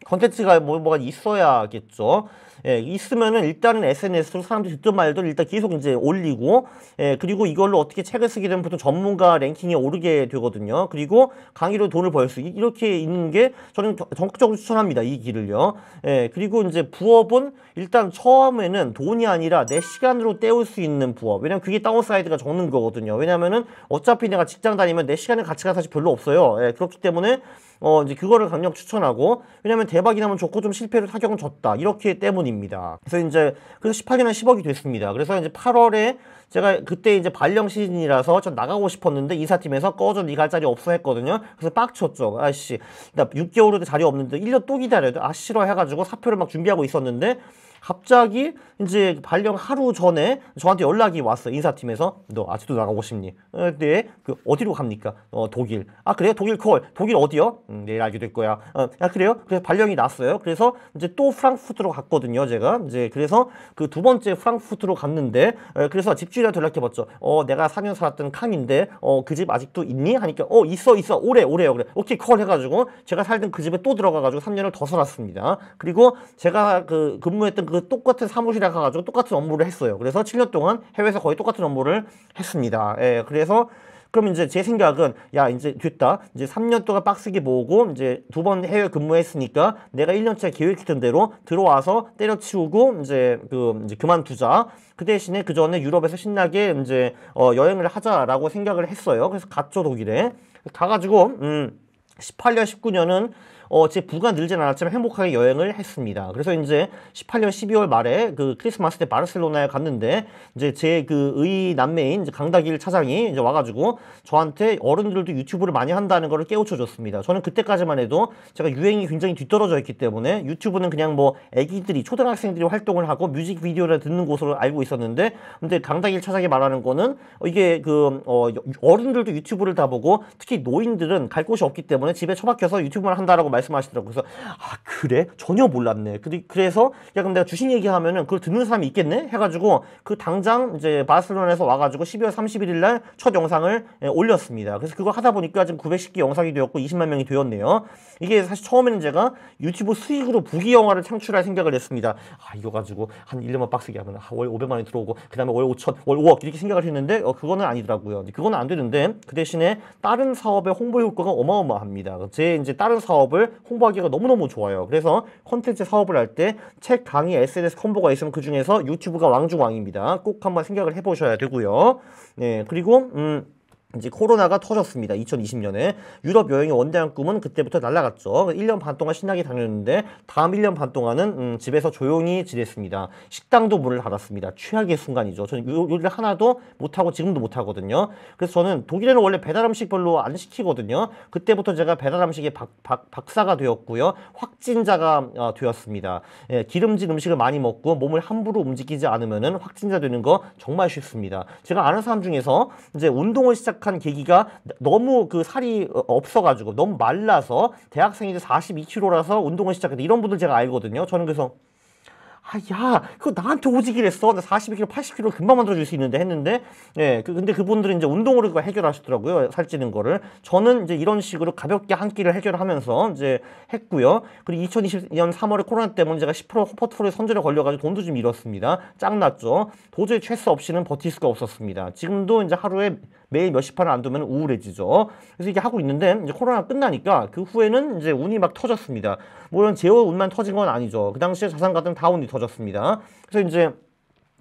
컨텐츠가 뭐, 뭐가 있어야겠죠. 예, 있으면은 일단은 SNS로 사람들이 듣던 말들 일단 계속 이제 올리고 예, 그리고 이걸로 어떻게 책을 쓰게 되면 보통 전문가 랭킹에 오르게 되거든요. 그리고 강의로 돈을 벌수 이렇게 있는 게 저는 적극적으로 추천합니다. 이 길을요. 예, 그리고 이제 부업은 일단 처음에는 돈이 아니라 내 시간으로 때울 수 있는 부업. 왜냐면 그게 다운사이드가 적는 거거든요. 왜냐면은 어차피 내가 직장 다니면 내 시간의 가치가 사실 별로 없어요. 예, 그렇기 때문에 어 이제 그거를 강력 추천하고 왜냐면 대박이 나면 좋고 좀실패로 타격은 졌다 이렇게 때문입니다. 그래서 이제 그래서 18년에 10억이 됐습니다. 그래서 이제 8월에 제가 그때 이제 발령 시즌이라서 전 나가고 싶었는데 이사팀에서 꺼져 니 갈 자리 없어 했거든요. 그래서 빡쳤죠. 아씨 나 6개월 후에 자리 없는데 1년 또기다려야 돼. 아 싫어 해가지고 사표를 막 준비하고 있었는데 갑자기 이제 발령 하루 전에 저한테 연락이 왔어요. 인사팀에서. 너 아직도 나가고 싶니? 어, 네. 그 어디로 갑니까? 어, 독일. 아, 그래요? 독일 콜. 독일 어디요? 음, 내일 알게 될 거야. 어, 아, 그래요? 그래서 발령이 났어요. 그래서 이제 또 프랑크푸트로 갔거든요. 제가. 이제 그래서 그 두 번째 프랑크푸트로 갔는데 에, 어, 그래서 집주인한테 연락해봤죠. 어, 내가 4년 살았던 칸인데 어, 그 집 아직도 있니? 하니까 어, 있어, 있어. 오래, 오래요. 그래. 오케이, 콜 해가지고 제가 살던 그 집에 또 들어가가지고 3년을 더 살았습니다. 그리고 제가 그 근무했던 그 똑같은 사무실에 가가지고 똑같은 업무를 했어요. 그래서 7년 동안 해외에서 거의 똑같은 업무를 했습니다. 예, 그래서 그럼 이제 제 생각은 야 이제 됐다 이제 3년 동안 빡세게 모으고 이제 두 번 해외 근무했으니까 내가 1년째 계획했던 대로 들어와서 때려치우고 이제 그 이제 그만두자 그 대신에 그 전에 유럽에서 신나게 이제 어 여행을 하자라고 생각을 했어요 그래서 갔죠 독일에 가가지고 음 18년 19년은 어, 제 부가 늘진 않았지만 행복하게 여행을 했습니다. 그래서 이제 18년 12월 말에 그 크리스마스 때 바르셀로나에 갔는데 이제 제 그 의 남매인 강다길 차장이 이제 와가지고 저한테 어른들도 유튜브를 많이 한다는 거를 깨우쳐줬습니다. 저는 그때까지만 해도 제가 유행이 굉장히 뒤떨어져 있기 때문에 유튜브는 그냥 뭐 애기들이 초등학생들이 활동을 하고 뮤직비디오를 듣는 곳으로 알고 있었는데 근데 강다길 차장이 말하는 거는 이게 그 어, 어른들도 유튜브를 다 보고 특히 노인들은 갈 곳이 없기 때문에 집에 처박혀서 유튜브를 한다라고 말씀하시더라고요. 그래서 아 그래 전혀 몰랐네. 그래서 야 그럼 내가 주식 얘기하면은 그걸 듣는 사람이 있겠네 해가지고 그 당장 이제 바르셀로나에서 와가지고 12월 31일 날 첫 영상을 예, 올렸습니다. 그래서 그거 하다 보니까 지금 910개 영상이 되었고 20만 명이 되었네요. 이게 사실 처음에는 제가 유튜브 수익으로 부기 영화를 창출할 생각을 했습니다. 아 이거 가지고 한 1년만 빡세게 하면 아, 월 500만 원이 들어오고 그 다음에 월 5천, 월 5억 이렇게 생각을 했는데 어, 그거는 아니더라고요. 그거는 안 되는데 그 대신에 다른 사업의 홍보 효과가 어마어마합니다. 제 이제 다른 사업을 홍보하기가 너무너무 좋아요. 그래서 컨텐츠 사업을 할 때 책, 강의, SNS 콤보가 있으면 그 중에서 유튜브가 왕중왕입니다. 꼭 한번 생각을 해보셔야 되고요. 네, 그리고 음. 이제 코로나가 터졌습니다. 2020년에 유럽 여행의 원대한 꿈은 그때부터 날라갔죠. 1년 반 동안 신나게 다녔는데 다음 1년 반 동안은 음, 집에서 조용히 지냈습니다. 식당도 문을 닫았습니다. 최악의 순간이죠. 저는 요리를 하나도 못하고 지금도 못하거든요. 그래서 저는 독일에는 원래 배달 음식 별로 안 시키거든요. 그때부터 제가 배달 음식의 박, 박, 박사가 되었고요. 확진자가 어, 되었습니다. 예, 기름진 음식을 많이 먹고 몸을 함부로 움직이지 않으면 확진자 되는 거 정말 쉽습니다. 제가 아는 사람 중에서 이제 운동을 시작 시작한 계기가 너무 그 살이 없어가지고 너무 말라서 대학생이 이 42kg라서 운동을 시작했다 이런 분들 제가 알거든요. 저는 그래서 아, 야, 그거 나한테 오지길 했어. 나 42kg, 80kg 금방 만들어줄 수 있는데 했는데, 예, 그, 근데 그분들은 이제 운동으로 그거 해결하시더라고요. 살찌는 거를. 저는 이제 이런 식으로 가볍게 한 끼를 해결하면서 이제 했고요. 그리고 2020년 3월에 코로나 때문에 제가 10% 포트폴리오 선전에 걸려가지고 돈도 좀 잃었습니다. 짱났죠. 도저히 최소 없이는 버틸 수가 없었습니다. 지금도 이제 하루에 매일 몇십 판을 안 두면 우울해지죠. 그래서 이게 하고 있는데 이제 코로나 끝나니까 그 후에는 이제 운이 막 터졌습니다. 물론 뭐 제어 운만 터진 건 아니죠. 그 당시에 자산 같은 다 운이 터졌습니다. 그래서 이제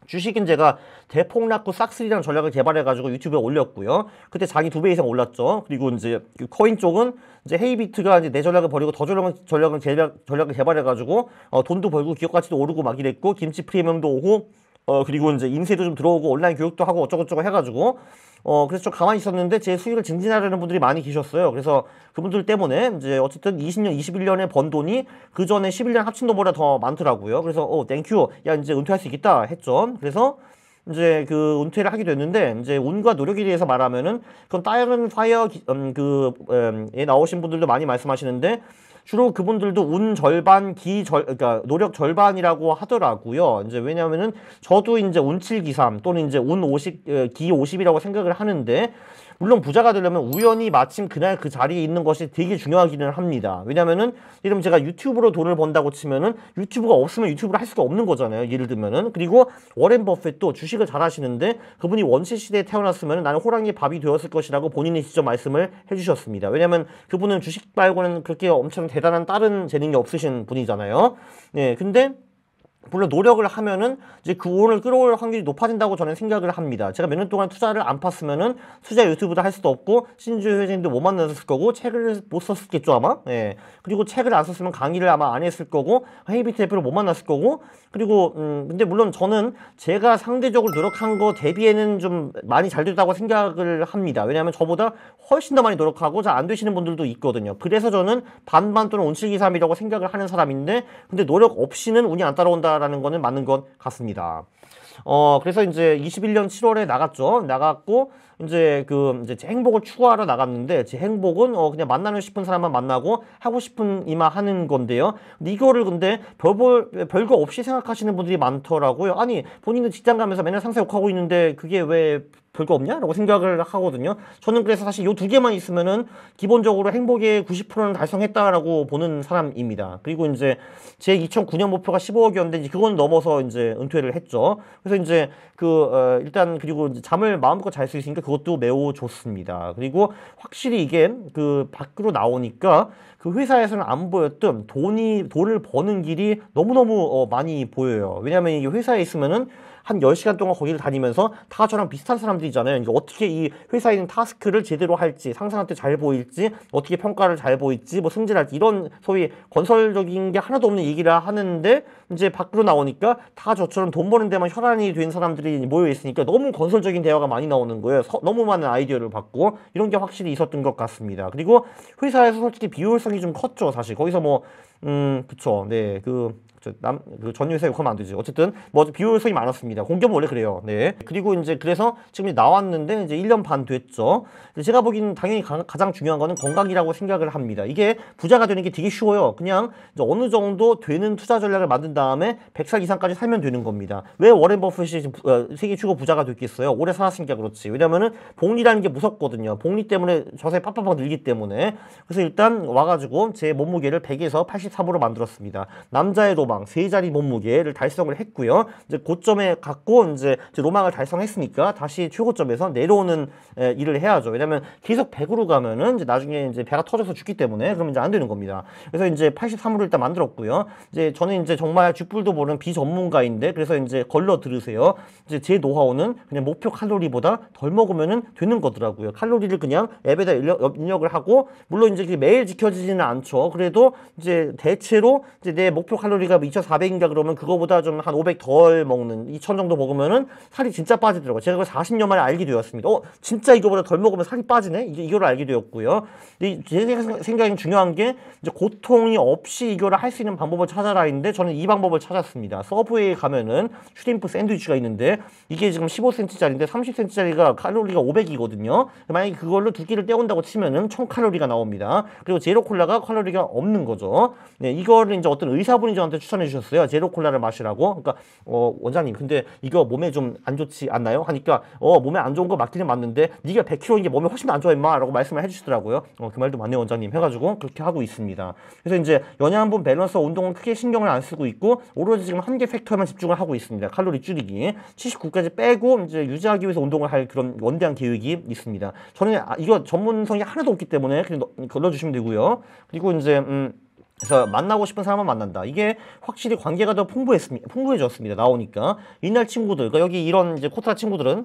주식인 제가 대폭락구 싹쓸이라는 전략을 개발해가지고 유튜브에 올렸고요. 그때 자기 두 배 이상 올랐죠. 그리고 이제 그 코인 쪽은 이제 헤이비트가 이제 내 전략을 버리고 더 저렴한 전략을, 개발, 전략을 개발해가지고 어, 돈도 벌고 기업 가치도 오르고 막 이랬고 김치 프리미엄도 오고 어, 그리고 이제 인쇄도 좀 들어오고 온라인 교육도 하고 어쩌고저쩌고 해가지고 어, 그래서 좀 가만히 있었는데 제 수익을 증진하려는 분들이 많이 계셨어요. 그래서 그분들 때문에 이제 어쨌든 20년, 21년에 번 돈이 그 전에 11년 합친 돈보다 더 많더라고요. 그래서 어, 땡큐. 야, 이제 은퇴할 수 있겠다 했죠. 그래서 이제 그 은퇴를 하게 됐는데 이제 운과 노력에 대해서 말하면은 그건 다른 파이어 음, 그에 음, 나오신 분들도 많이 말씀하시는데 주로 그분들도 운 절반, 기 절, 그러니까 노력 절반이라고 하더라고요. 이제 왜냐면은 저도 이제 운칠기삼 또는 이제 운 50, 어, 기 50이라고 생각을 하는데 물론 부자가 되려면 우연히 마침 그날 그 자리에 있는 것이 되게 중요하기는 합니다. 왜냐면은 이를면 제가 유튜브로 돈을 번다고 치면은 유튜브가 없으면 유튜브를 할 수가 없는 거잖아요. 예를 들면은 그리고 워렌 버핏도 주식을 잘 하시는데 그분이 원시 시대에 태어났으면 나는 호랑이 밥이 되었을 것이라고 본인이 직접 말씀을 해주셨습니다. 왜냐면 그분은 주식 말고는 그렇게 엄청 대단한 다른 재능이 없으신 분이잖아요. 네, 근데 물론 노력을 하면은 이제 그원을 끌어올 확률이 높아진다고 저는 생각을 합니다. 제가 몇 년 동안 투자를 안 팠으면은 투자 유튜브도 할 수도 없고 신주 회장님도 못 만났을 거고 책을 못 썼겠죠 아마. 예. 그리고 책을 안 썼으면 강의를 아마 안 했을 거고 헤이비트 대표를 못 만났을 거고 그리고 음 근데 물론 저는 제가 상대적으로 노력한 거 대비에는 좀 많이 잘 됐다고 생각을 합니다. 왜냐하면 저보다 훨씬 더 많이 노력하고 잘 안 되시는 분들도 있거든요. 그래서 저는 반반 또는 온칠기삼이라고 생각을 하는 사람인데 근데 노력 없이는 운이 안 따라온다. 나갔다라는 거는 맞는 것 같습니다. 어, 그래서 이제 21년 7월에 나갔죠. 나갔고, 이제 그, 이제 제 행복을 추구하러 나갔는데, 제 행복은 어, 그냥 만나는 싶은 사람만 만나고, 하고 싶은 이마 하는 건데요. 이거를 근데 별 별거 없이 생각하시는 분들이 많더라고요. 아니, 본인은 직장 가면서 맨날 상사 욕하고 있는데, 그게 왜 별거 없냐라고 생각을 하거든요. 저는 그래서 사실 이 두 개만 있으면은 기본적으로 행복의 90%는 달성했다라고 보는 사람입니다. 그리고 이제 제 2009년 목표가 15억이었는데 이제 그건 넘어서 이제 은퇴를 했죠. 그래서 이제 그 어, 일단 그리고 잠을 마음껏 잘 수 있으니까 그것도 매우 좋습니다. 그리고 확실히 이게 그 밖으로 나오니까 그 회사에서는 안 보였던 돈이 돈을 버는 길이 너무너무 어, 많이 보여요. 왜냐하면 이게 회사에 있으면은 한 10시간 동안 거기를 다니면서 다 저랑 비슷한 사람들이 스터디잖아요. 그러 어떻게 이 회사에 있는 타스크를 제대로 할지, 상상한테잘 보일지, 어떻게 평가를 잘 보일지, 뭐 승진할지 이런 소위 건설적인 게 하나도 없는 얘기를 하는데 이제 밖으로 나오니까 다 저처럼 돈 버는 데만 혈안이 된 사람들이 모여 있으니까 너무 건설적인 대화가 많이 나오는 거예요. 서, 너무 많은 아이디어를 받고 이런 게 확실히 있었던 것 같습니다. 그리고 회사에서 솔직히 비효율성이 좀 컸죠, 사실. 거기서 뭐 음, 그쵸. 네, 그, 남, 그 전유세 욕하면 안 되지. 어쨌든, 뭐, 비효율성이 많았습니다. 공격은 원래 그래요. 네. 그리고 이제, 그래서 지금 나왔는데, 이제 1년 반 됐죠. 제가 보기엔 당연히 가, 장 중요한 거는 건강이라고 생각을 합니다. 이게 부자가 되는 게 되게 쉬워요. 그냥 어느 정도 되는 투자 전략을 만든 다음에 100살 이상까지 살면 되는 겁니다. 왜 워렌 버핏이 지금 어, 세계 최고 부자가 됐겠어요? 오래 살았으니까 그렇지. 왜냐면은 복리라는 게 무섭거든요. 복리 때문에 저세 팍팍팍 늘기 때문에. 그래서 일단 와가지고 제 몸무게를 100에서 80 133으로 만들었습니다. 남자의 로망 세 자리 몸무게를 달성을 했고요. 이제 고점에 갖고 이제 로망을 달성했으니까 다시 최고점에서 내려오는 일을 해야죠. 왜냐면 계속 100으로 가면은 이제 나중에 이제 배가 터져서 죽기 때문에 그럼 이제 안 되는 겁니다. 그래서 이제 83으로 일단 만들었고요. 이제 저는 이제 정말 쥐뿔도 모르는 비전문가인데 그래서 이제 걸러 들으세요. 이제 제 노하우는 그냥 목표 칼로리보다 덜 먹으면은 되는 거더라고요. 칼로리를 그냥 앱에다 입력, 입력을 하고 물론 이제 매일 지켜지지는 않죠. 그래도 이제 대체로 이제 내 목표 칼로리가 2,400인가 그러면 그거보다 좀 한 500 덜 먹는 2,000 정도 먹으면은 살이 진짜 빠지더라고요. 제가 그걸 40년 만에 알게 되었습니다. 어, 진짜 이거보다 덜 먹으면 살이 빠지네? 이제 이거를 알게 되었고요. 근데 제 생각엔 중요한 게 이제 고통이 없이 이거를 할 수 있는 방법을 찾아라인데 저는 이 방법을 찾았습니다. 서브웨이 가면은 슈림프 샌드위치가 있는데 이게 지금 15cm짜리인데 30cm짜리가 칼로리가 500이거든요. 만약에 그걸로 두 끼를 때운다고 치면은 1칼로리가 나옵니다. 그리고 제로 콜라가 칼로리가 없는 거죠. 네, 이거를 이제 어떤 의사분이 저한테 추천해 주셨어요. 제로 콜라를 마시라고. 그러니까 어, 원장님, 근데 이거 몸에 좀 안 좋지 않나요? 하니까 어, 몸에 안 좋은 거 맞기는 맞는데 네가 100kg인 게 몸에 훨씬 안 좋아 임마라고 말씀을 해 주시더라고요. 어, 그 말도 맞네요, 원장님. 해 가지고 그렇게 하고 있습니다. 그래서 이제 영양분 밸런스 운동은 크게 신경을 안 쓰고 있고 오로지 지금 한 개 팩터에만 집중을 하고 있습니다. 칼로리 줄이기. 79까지 빼고 이제 유지하기 위해서 운동을 할 그런 원대한 계획이 있습니다. 저는 아, 이거 전문성이 하나도 없기 때문에 그냥 걸러 주시면 되고요. 그리고 이제 음 그래서 만나고 싶은 사람만 만난다. 이게 확실히 관계가 더 풍부했습니다. 풍부해졌습니다. 나오니까 이날 친구들, 그러니까 여기 이런 이제 코타 친구들은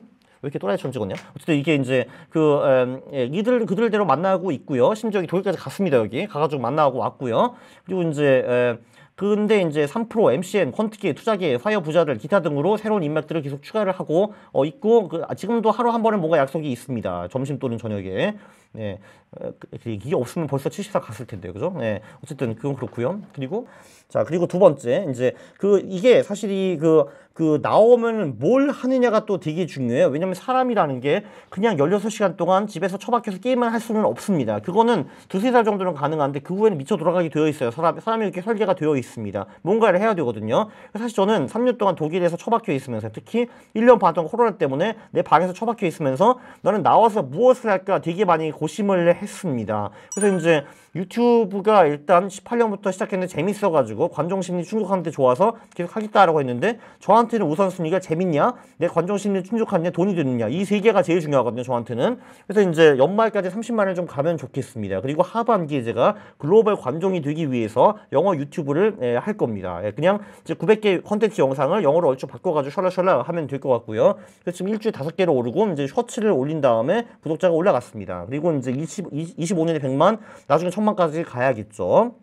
왜 이렇게 또라이처럼 찍었냐? 어쨌든 이게 이제 그 음, 예, 이들 그들대로 만나고 있고요. 심지어 독기까지 갔습니다 여기 가가지고 만나고 왔고요. 그리고 이제 에, 근데 이제 3프로, MCN, 퀀트기, 투자기, 화이어 부자들 기타 등으로 새로운 인맥들을 계속 추가를 하고 어, 있고 그, 아, 지금도 하루 한번에 뭔가 약속이 있습니다. 점심 또는 저녁에. 네. 이게 어, 그, 그 없으면 벌써 74 갔을 텐데요. 그죠? 네. 어쨌든 그건 그렇고요. 그리고 자, 그리고 두 번째 이제 그 이게 사실 이그 그 나오면 뭘 하느냐가 또 되게 중요해요. 왜냐면 사람이라는 게 그냥 16시간 동안 집에서 처박혀서 게임만 할 수는 없습니다. 그거는 두세 살 정도는 가능한데 그 후에는 미쳐 돌아가게 되어 있어요. 사람, 사람이 이렇게 설계가 되어 있습니다. 뭔가를 해야 되거든요. 사실 저는 3년 동안 독일에서 처박혀 있으면서 특히 1년 반 동안 코로나 때문에 내 방에서 처박혀 있으면서 나는 나와서 무엇을 할까 되게 많이 고심을 했습니다. 그래서 이제 유튜브가 일단 18년부터 시작했는데 재밌어가지고 관종심리 충족하는데 좋아서 계속 하겠다라고 했는데 저한테는 우선순위가 재밌냐 내 관종심리 충족하느냐 돈이 되느냐 이 세 개가 제일 중요하거든요 저한테는 그래서 이제 연말까지 30만 을좀 가면 좋겠습니다 그리고 하반기에 제가 글로벌 관종이 되기 위해서 영어 유튜브를 예, 할 겁니다 예, 그냥 이제 900개 컨텐츠 영상을 영어로 얼추 바꿔가지고 셜라셜라 하면 될 것 같고요 그래서 지금 일주일 다섯 개로 오르고 이제 셔츠를 올린 다음에 구독자가 올라갔습니다 그리고 이제 20, 25년에 100만 나중에 천만까지 가야겠죠.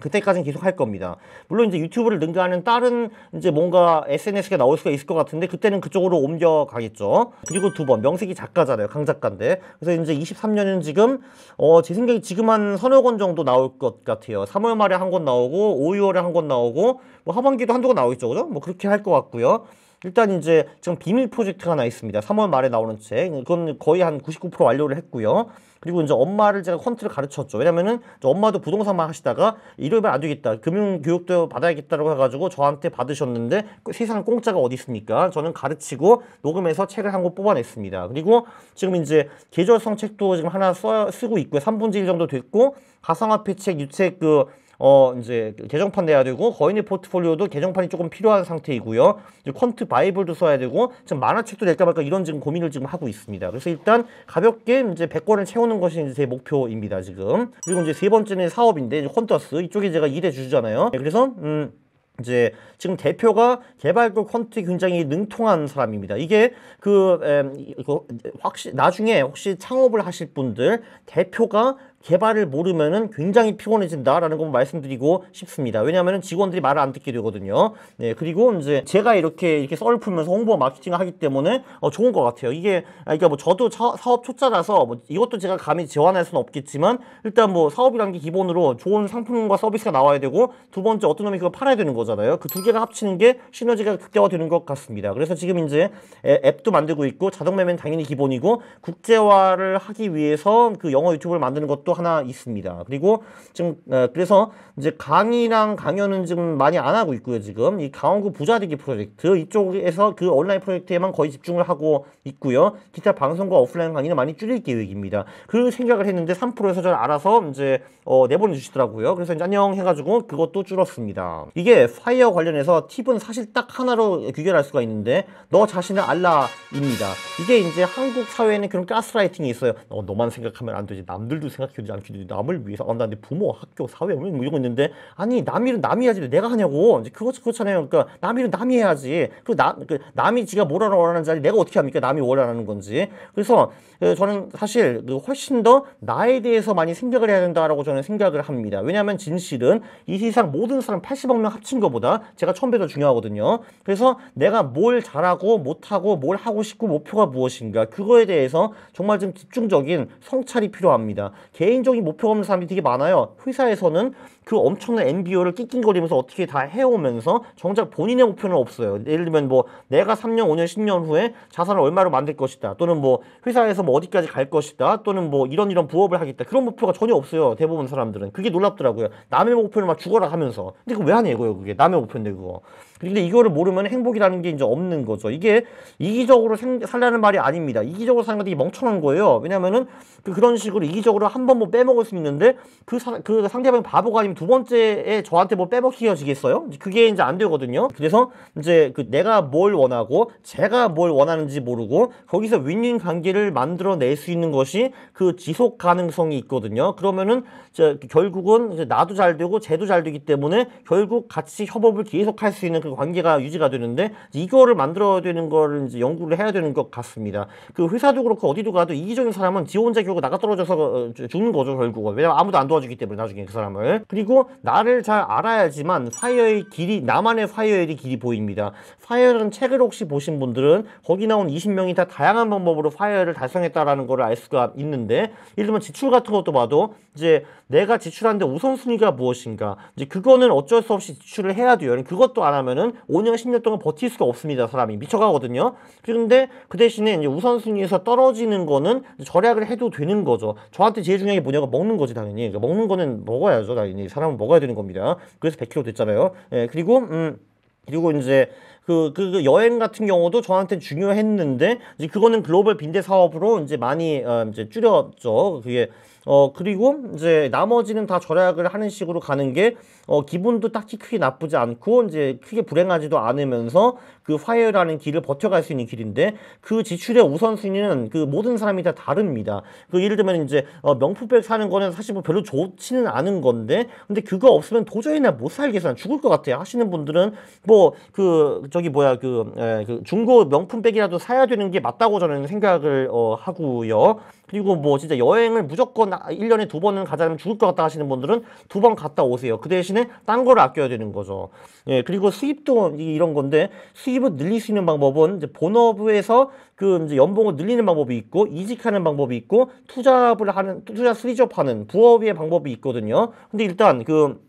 그때까지는 계속 할 겁니다. 물론 이제 유튜브를 능가하는 다른 이제 뭔가 SNS가 나올 수가 있을 것 같은데 그때는 그쪽으로 옮겨가겠죠. 그리고 두 번 명색이 작가잖아요. 강작가인데 그래서 이제 23년은 지금 어, 제 생각에 지금 한 서너 권 정도 나올 것 같아요. 3월 말에 한 권 나오고 5, 6월에 한 권 나오고 뭐 하반기도 한 두 권 나오겠죠, 그죠? 뭐 그렇게 할 것 같고요. 일단 이제 지금 비밀 프로젝트가 하나 있습니다. 3월 말에 나오는 책. 그건 거의 한 99% 완료를 했고요. 그리고 이제 엄마를 제가 컨트를 가르쳤죠. 왜냐면은 엄마도 부동산만 하시다가 이러면 안 되겠다. 금융 교육도 받아야겠다라고 해가지고 저한테 받으셨는데 그 세상 공짜가 어디 있습니까? 저는 가르치고 녹음해서 책을 한 권 뽑아냈습니다. 그리고 지금 이제 계절성 책도 지금 하나 써, 쓰고 있고요. 3분의 1 정도 됐고 가상화폐 책, 유책 그어 이제 개정판 내야 되고 거인의 포트폴리오도 개정판이 조금 필요한 상태이고요. 퀀트 바이블도 써야 되고 지금 만화책도 낼까 말까 이런 지금 고민을 지금 하고 있습니다. 그래서 일단 가볍게 이제 100권을 채우는 것이 이제 제 목표입니다 지금. 그리고 이제 세 번째는 사업인데 이 퀀터스 이쪽에 제가 일해 주잖아요 네, 그래서 음. 이제 지금 대표가 개발도 퀀트 굉장히 능통한 사람입니다. 이게 그 에, 이거 확실 나중에 혹시 창업을 하실 분들 대표가 개발을 모르면은 굉장히 피곤해진다라는 거 말씀드리고 싶습니다. 왜냐하면 직원들이 말을 안 듣게 되거든요. 네, 그리고 이제 제가 이렇게 이렇게 썰을 풀면서 홍보 마케팅을 하기 때문에 어, 좋은 것 같아요. 이게 아, 그러니까 뭐 저도 차, 사업 초짜라서 뭐 이것도 제가 감히 제안할 수는 없겠지만 일단 뭐사업이란게 기본으로 좋은 상품과 서비스가 나와야 되고 두 번째 어떤 놈이 그걸 팔아야 되는 거잖아요. 그 두 개가 합치는 게 시너지가 극대화되는 것 같습니다. 그래서 지금 이제 앱도 만들고 있고 자동 매매는 당연히 기본이고 국제화를 하기 위해서 그 영어 유튜브를 만드는 것도 또 하나 있습니다. 그리고 지금 어, 그래서 이제 강의랑 강연은 지금 많이 안 하고 있고요. 지금 이 강원구 부자되기 프로젝트 이쪽에서 그 온라인 프로젝트에만 거의 집중을 하고 있고요. 기타 방송과 오프라인 강의는 많이 줄일 계획입니다. 그 생각을 했는데 3%에서 잘 알아서 이제 어, 내보내 주시더라고요. 그래서 이제 안녕 해가지고 그것도 줄었습니다. 이게 파이어 관련해서 팁은 사실 딱 하나로 규결할 수가 있는데 너자신을 알라입니다. 이게 이제 한국 사회에는 그런 가스라이팅이 있어요. 어, 너만 생각하면 안 되지. 남들도 생각해 지키지안지키 남을 위해서 아, 나데 부모, 학교, 사회 뭐 이런 거 있는데 아니 남 일은 남이 해야지 내가 하냐고 이제 그거 그렇잖아요. 그러니까 남 일은 남이 해야지. 그리그 남이 지가 뭐라고 원하는 자리 내가 어떻게 합니까? 남이 원하는 건지. 그래서 그 저는 사실 그 훨씬 더 나에 대해서 많이 생각을 해야 된다라고 저는 생각을 합니다. 왜냐하면 진실은 이 세상 모든 사람 80억 명 합친 것보다 제가 처음 배더 중요하거든요. 그래서 내가 뭘 잘하고 못하고 뭘 하고 싶고 목표가 무엇인가 그거에 대해서 정말 좀 집중적인 성찰이 필요합니다. 개 개인적인 목표가 없는 사람들이 되게 많아요. 회사에서는 그 엄청난 MBO를 낑낑거리면서 어떻게 다 해오면서 정작 본인의 목표는 없어요. 예를 들면 뭐 내가 3년, 5년, 10년 후에 자산을 얼마로 만들 것이다. 또는 뭐 회사에서 뭐 어디까지 갈 것이다. 또는 뭐 이런 이런 부업을 하겠다. 그런 목표가 전혀 없어요. 대부분 사람들은. 그게 놀랍더라고요. 남의 목표를 막 죽어라 하면서. 근데 그거 왜 하냐 이요 그게 남의 목표인데 그거. 근데 이거를 모르면 행복이라는 게 이제 없는 거죠. 이게 이기적으로 생, 살라는 말이 아닙니다. 이기적으로 사는 것들이 멍청한 거예요. 왜냐면은 그, 그런 식으로 이기적으로 한 번 뭐 빼먹을 수 있는데 그, 사, 그 상대방이 바보가 아니면 두 번째에 저한테 뭐 빼먹히어지겠어요? 그게 이제 안 되거든요. 그래서 이제 그 내가 뭘 원하고 제가 뭘 원하는지 모르고 거기서 윈윈 관계를 만들어낼 수 있는 것이 그 지속 가능성이 있거든요. 그러면은 결국은 나도 잘 되고 쟤도 잘 되기 때문에 결국 같이 협업을 계속할 수 있는 그 관계가 유지가 되는데 이거를 만들어야 되는 거를 이제 연구를 해야 되는 것 같습니다. 그 회사도 그렇고 어디도 가도 이기적인 사람은 지 혼자 결국 나가 떨어져서 어, 죽는 거죠 결국은 왜냐면 아무도 안 도와주기 때문에 나중에 그 사람을 그리고 나를 잘 알아야지만 파이어의 길이 나만의 파이어의 길이 보입니다. 파이어는 책을 혹시 보신 분들은 거기 나온 20명이 다 다양한 방법으로 파이어를 달성했다라는 걸 알 수가 있는데 예를 들면 지출 같은 것도 봐도 이제 내가 지출하는데 우선순위가 무엇인가 이제 그거는 어쩔 수 없이 지출을 해야 돼요. 그것도 안 하면은 없으 5년, 10년 동안 버틸 수가 없습니다. 사람이 미쳐가거든요. 그런데 그 대신에 이제 우선순위에서 떨어지는 거는 절약을 해도 되는 거죠. 저한테 제일 중요한 게 뭐냐면 먹는 거지 당연히. 그러니까 먹는 거는 먹어야죠 당연히. 사람은 먹어야 되는 겁니다. 그래서 100kg 됐잖아요. 예, 그리고 음. 그리고 이제 그, 그, 그, 여행 같은 경우도 저한테 중요했는데 이제 그거는 글로벌 빈대 사업으로 이제 많이 어, 이제 줄였죠. 그게 어 그리고 이제 나머지는 다 절약을 하는 식으로 가는 게 어 기분도 딱히 크게 나쁘지 않고 이제 크게 불행하지도 않으면서 그 화해라는 길을 버텨갈 수 있는 길인데 그 지출의 우선순위는 그 모든 사람이 다 다릅니다. 그 예를 들면 이제 어 명품백 사는 거는 사실 뭐 별로 좋지는 않은 건데 근데 그거 없으면 도저히 나 못 살겠어 죽을 것 같아요 하시는 분들은 뭐 그 저기 뭐야 그, 에, 예, 그 중고 명품백이라도 사야 되는 게 맞다고 저는 생각을 어 하고요. 그리고 뭐 진짜 여행을 무조건 일년에 두 번은 가자면 죽을 것 같다 하시는 분들은 두 번 갔다 오세요. 그 대신에 딴 거를 아껴야 되는 거죠. 예, 그리고 수입도 이런 건데 수입을 늘릴 수 있는 방법은 이제 본업에서 그 이제 연봉을 늘리는 방법이 있고 이직하는 방법이 있고 투자을 하는 투자 수리업하는 부업의 방법이 있거든요. 근데 일단 그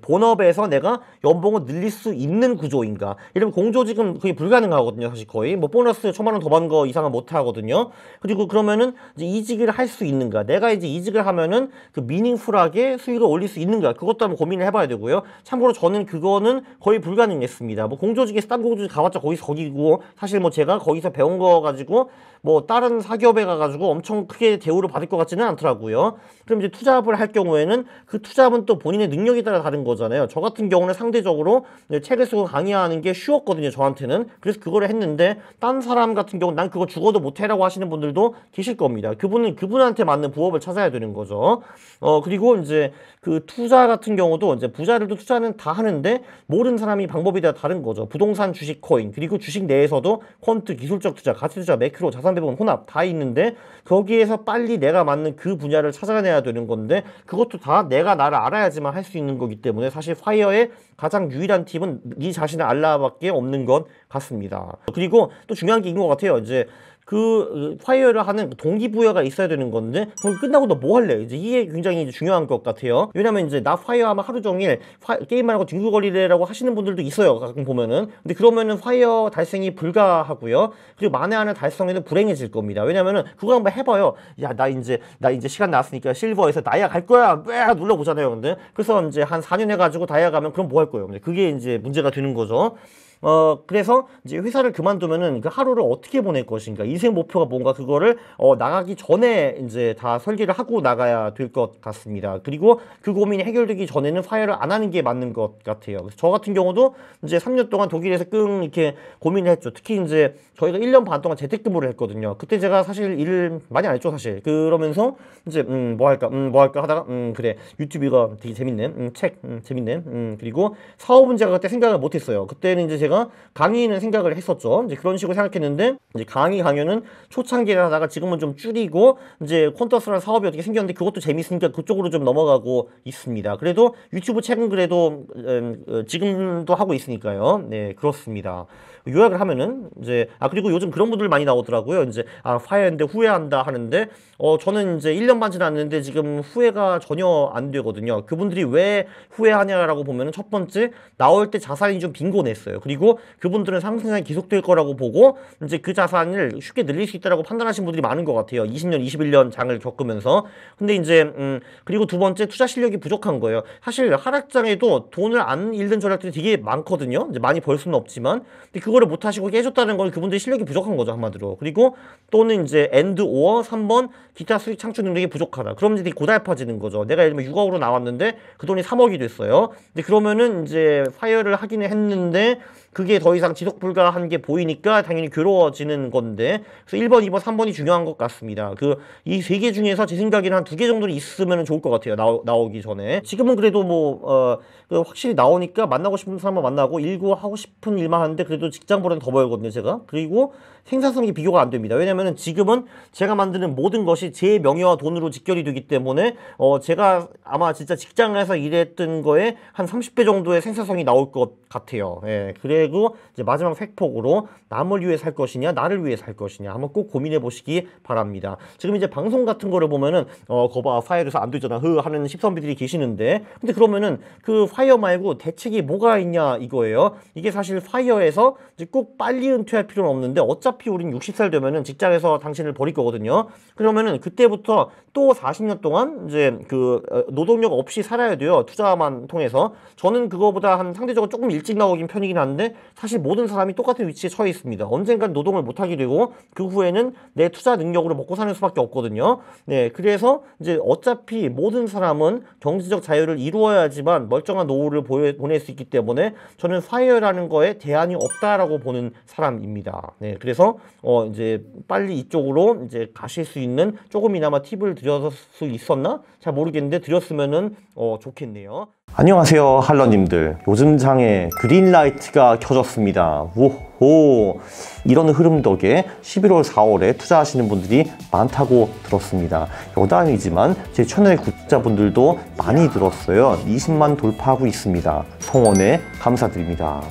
본업에서 내가 연봉을 늘릴 수 있는 구조인가. 이러면 공조직은 그게 불가능하거든요. 사실 거의. 뭐 보너스 천만 원 더 받는 거 이상은 못 하거든요. 그리고 그러면은 이제 이직을 할 수 있는가. 내가 이제 이직을 하면은 그 미닝풀하게 수익을 올릴 수 있는가. 그것도 한번 고민을 해봐야 되고요. 참고로 저는 그거는 거의 불가능했습니다. 뭐 공조직에서 딴 공조직 가봤자 거기서 거기고 사실 뭐 제가 거기서 배운 거 가지고 뭐 다른 사기업에 가가지고 엄청 크게 대우를 받을 것 같지는 않더라고요. 그럼 이제 투잡을 할 경우에는 그 투잡은 또 본인의 능력에 따라 다른 되는 거잖아요. 저 같은 경우는 상대적으로 책을 쓰고 강의하는 게 쉬웠거든요. 저한테는. 그래서 그거를 했는데 딴 사람 같은 경우는 난 그거 죽어도 못해라고 하시는 분들도 계실 겁니다. 그분은 그분한테 맞는 부업을 찾아야 되는 거죠. 어 그리고 이제 그 투자 같은 경우도 이제 부자들도 투자는 다 하는데 모르는 사람이 방법이 다 다른 거죠. 부동산, 주식, 코인 그리고 주식 내에서도 퀀트, 기술적 투자, 가치 투자, 매크로, 자산 배분, 혼합 다 있는데 거기에서 빨리 내가 맞는 그 분야를 찾아내야 되는 건데 그것도 다 내가 나를 알아야지만 할 수 있는 거기 때문에. 때문에 사실 화이어의 가장 유일한 팁은 이 자신의 알라밖에 없는 것 같습니다. 그리고 또 중요한 게 있는 것 같아요. 이제 그 파이어를 하는 동기부여가 있어야 되는 건데 그럼 끝나고 너 뭐 할래? 이제 이게 굉장히 이제 중요한 것 같아요. 왜냐면 이제 나 파이어 하면 하루 종일 파, 게임만 하고 뒹굴거리래라고 하시는 분들도 있어요. 가끔 보면은. 근데 그러면은 파이어 달성이 불가하고요. 그리고 만에하는 달성에는 불행해질 겁니다. 왜냐면은 그거 한번 해봐요. 야나 이제 나 이제 시간 나왔으니까 실버에서 나야 갈 거야. 왜 눌러보잖아요. 근데 그래서 이제 한 4년 해가지고 다이아 가면 그럼 뭐 할 거예요? 그게 이제 문제가 되는 거죠. 어 그래서 이제 회사를 그만두면은 그 하루를 어떻게 보낼 것인가 인생 목표가 뭔가 그거를 어 나가기 전에 이제 다 설계를 하고 나가야 될 것 같습니다. 그리고 그 고민이 해결되기 전에는 파열를안 하는 게 맞는 것 같아요. 저 같은 경우도 이제 3년 동안 독일에서 끙 이렇게 고민을 했죠. 특히 이제 저희가 1년 반 동안 재택근무를 했거든요. 그때 제가 사실 일을 많이 안 했죠, 사실. 그러면서 이제 음뭐 할까, 음뭐 할까 하다가 음 그래 유튜브 가 되게 재밌네, 음 책, 음 재밌네, 음 그리고 사업은 제가 그때 생각을 못했어요. 그때는 이제 제가 제가 강의는 생각을 했었죠. 이제 그런 식으로 생각했는데 이제 강의 강연은 초창기에 하다가 지금은 좀 줄이고 이제 콘터스라는 사업이 어떻게 생겼는데 그것도 재밌으니까 그쪽으로 좀 넘어가고 있습니다. 그래도 유튜브 책은 그래도 음, 어, 지금도 하고 있으니까요. 네, 그렇습니다. 요약을 하면은 이제 아 그리고 요즘 그런 분들 많이 나오더라고요. 이제 아 파이어인데 후회한다 하는데 어 저는 이제 1년 반 지났는데 지금 후회가 전혀 안 되거든요. 그분들이 왜 후회하냐라고 보면은 첫 번째 나올 때 자산이 좀 빈곤했어요. 그리고 그분들은 상승이 계속될 거라고 보고 이제 그 자산을 쉽게 늘릴 수 있다라고 판단하신 분들이 많은 것 같아요. 20년, 21년 장을 겪으면서 근데 이제 음 그리고 두 번째 투자 실력이 부족한 거예요. 사실 하락장에도 돈을 안 잃는 전략들이 되게 많거든요. 이제 많이 벌 수는 없지만 근데 그 그거를 못하시고 깨졌다는건 그분들이 실력이 부족한 거죠 한마디로 그리고 또는 이제 엔드 오어 3번 기타 수익 창출 능력이 부족하다 그럼 이제 되 고달파지는 거죠 내가 예를 들면 6억으로 나왔는데 그 돈이 3억이 됐어요 근데 그러면은 이제 파이어를 하기는 했는데 그게 더 이상 지속 불가한 게 보이니까 당연히 괴로워지는 건데 그래서 1번, 2번, 3번이 중요한 것 같습니다. 그 이 세 개 중에서 제 생각에는 한 두 개 정도는 있으면 좋을 것 같아요. 나오, 나오기 전에 지금은 그래도 뭐 어, 그 확실히 나오니까 만나고 싶은 사람만 만나고 일고 하고 싶은 일만 하는데 그래도 직장보다는 더 벌거든요 제가 그리고 생산성이 비교가 안 됩니다. 왜냐하면 지금은 제가 만드는 모든 것이 제 명예와 돈으로 직결이 되기 때문에 어 제가 아마 진짜 직장에서 일했던 거에 한 30배 정도의 생산성이 나올 것 같아요. 예. 그리고 이제 마지막 획폭으로 남을 위해 살 것이냐 나를 위해 살 것이냐 한번 꼭 고민해 보시기 바랍니다. 지금 이제 방송 같은 거를 보면은 어 거봐 파일에서안 되잖아 흐 하는 십선비들이 계시는데 근데 그러면은 그 파이어 말고 대책이 뭐가 있냐 이거예요. 이게 사실 파이어에서 꼭 빨리 은퇴할 필요는 없는데 어차 어차피 우린 60살 되면은 직장에서 당신을 버릴 거거든요. 그러면은 그때부터 또 40년 동안 이제 그 어, 노동력 없이 살아야 돼요. 투자만 통해서. 저는 그거보다 한 상대적으로 조금 일찍 나오긴 편이긴 한데 사실 모든 사람이 똑같은 위치에 처해 있습니다. 언젠간 노동을 못 하게 되고 그 후에는 내 투자 능력으로 먹고 사는 수밖에 없거든요. 네. 그래서 이제 어차피 모든 사람은 경제적 자유를 이루어야지만 멀쩡한 노후를 보여, 보낼 수 있기 때문에 저는 사회라는 거에 대안이 없다라고 보는 사람입니다. 네. 그래서 그서어 이제 빨리 이쪽으로 이제 가실 수 있는 조금이나마 팁을 드렸을 수 있었나? 잘 모르겠는데 드렸으면은 어 좋겠네요. 안녕하세요 할러님들 요즘 장에 그린라이트가 켜졌습니다 오호 이런 흐름 덕에 11월 4월에 투자하시는 분들이 많다고 들었습니다 여담이지만 제 채널 구독자분들도 많이 들었어요 20만 돌파하고 있습니다 성원에 감사드립니다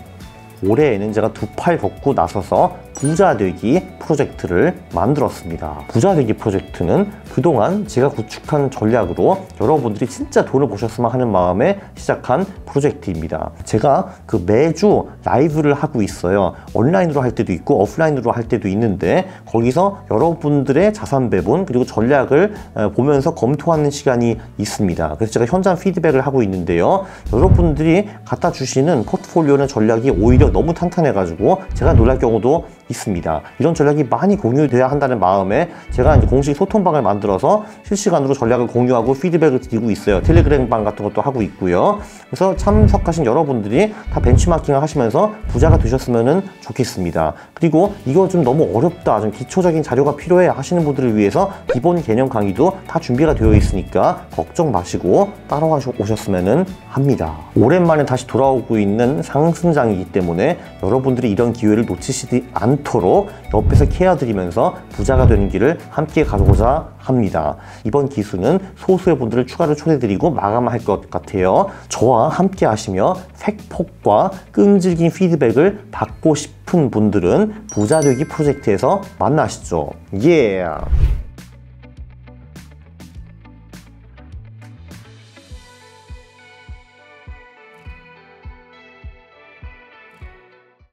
올해에는 제가 두팔벗고 나서서 부자되기 프로젝트를 만들었습니다. 부자되기 프로젝트는 그동안 제가 구축한 전략으로 여러분들이 진짜 돈을 보셨으면 하는 마음에 시작한 프로젝트입니다. 제가 그 매주 라이브를 하고 있어요. 온라인으로 할 때도 있고 오프라인으로 할 때도 있는데 거기서 여러분들의 자산 배분 그리고 전략을 어, 보면서 검토하는 시간이 있습니다. 그래서 제가 현장 피드백을 하고 있는데요. 여러분들이 갖다 주시는 포트폴리오나 전략이 오히려 너무 탄탄해가지고 제가 놀랄 경우도 있습니다. 이런 전략이 많이 공유돼야 한다는 마음에 제가 이제 공식 소통방을 만들어서 실시간으로 전략을 공유하고 피드백을 드리고 있어요. 텔레그램방 같은 것도 하고 있고요. 그래서 참석하신 여러분들이 다 벤치마킹을 하시면서 부자가 되셨으면 좋겠습니다. 그리고 이거 좀 너무 어렵다, 좀 기초적인 자료가 필요해 하시는 분들을 위해서 기본 개념 강의도 다 준비가 되어 있으니까 걱정 마시고 따라 오셨으면 합니다. 오랜만에 다시 돌아오고 있는 상승장이기 때문에 여러분들이 이런 기회를 놓치시지 않 않도록 옆에서 케어드리면서 부자가 되는 길을 함께 가보고자 합니다. 이번 기수는 소수의 분들을 추가로 초대드리고 마감할 것 같아요. 저와 함께 하시며 색폭과 끈질긴 피드백을 받고 싶은 분들은 부자되기 프로젝트에서 만나시죠. 예! Yeah.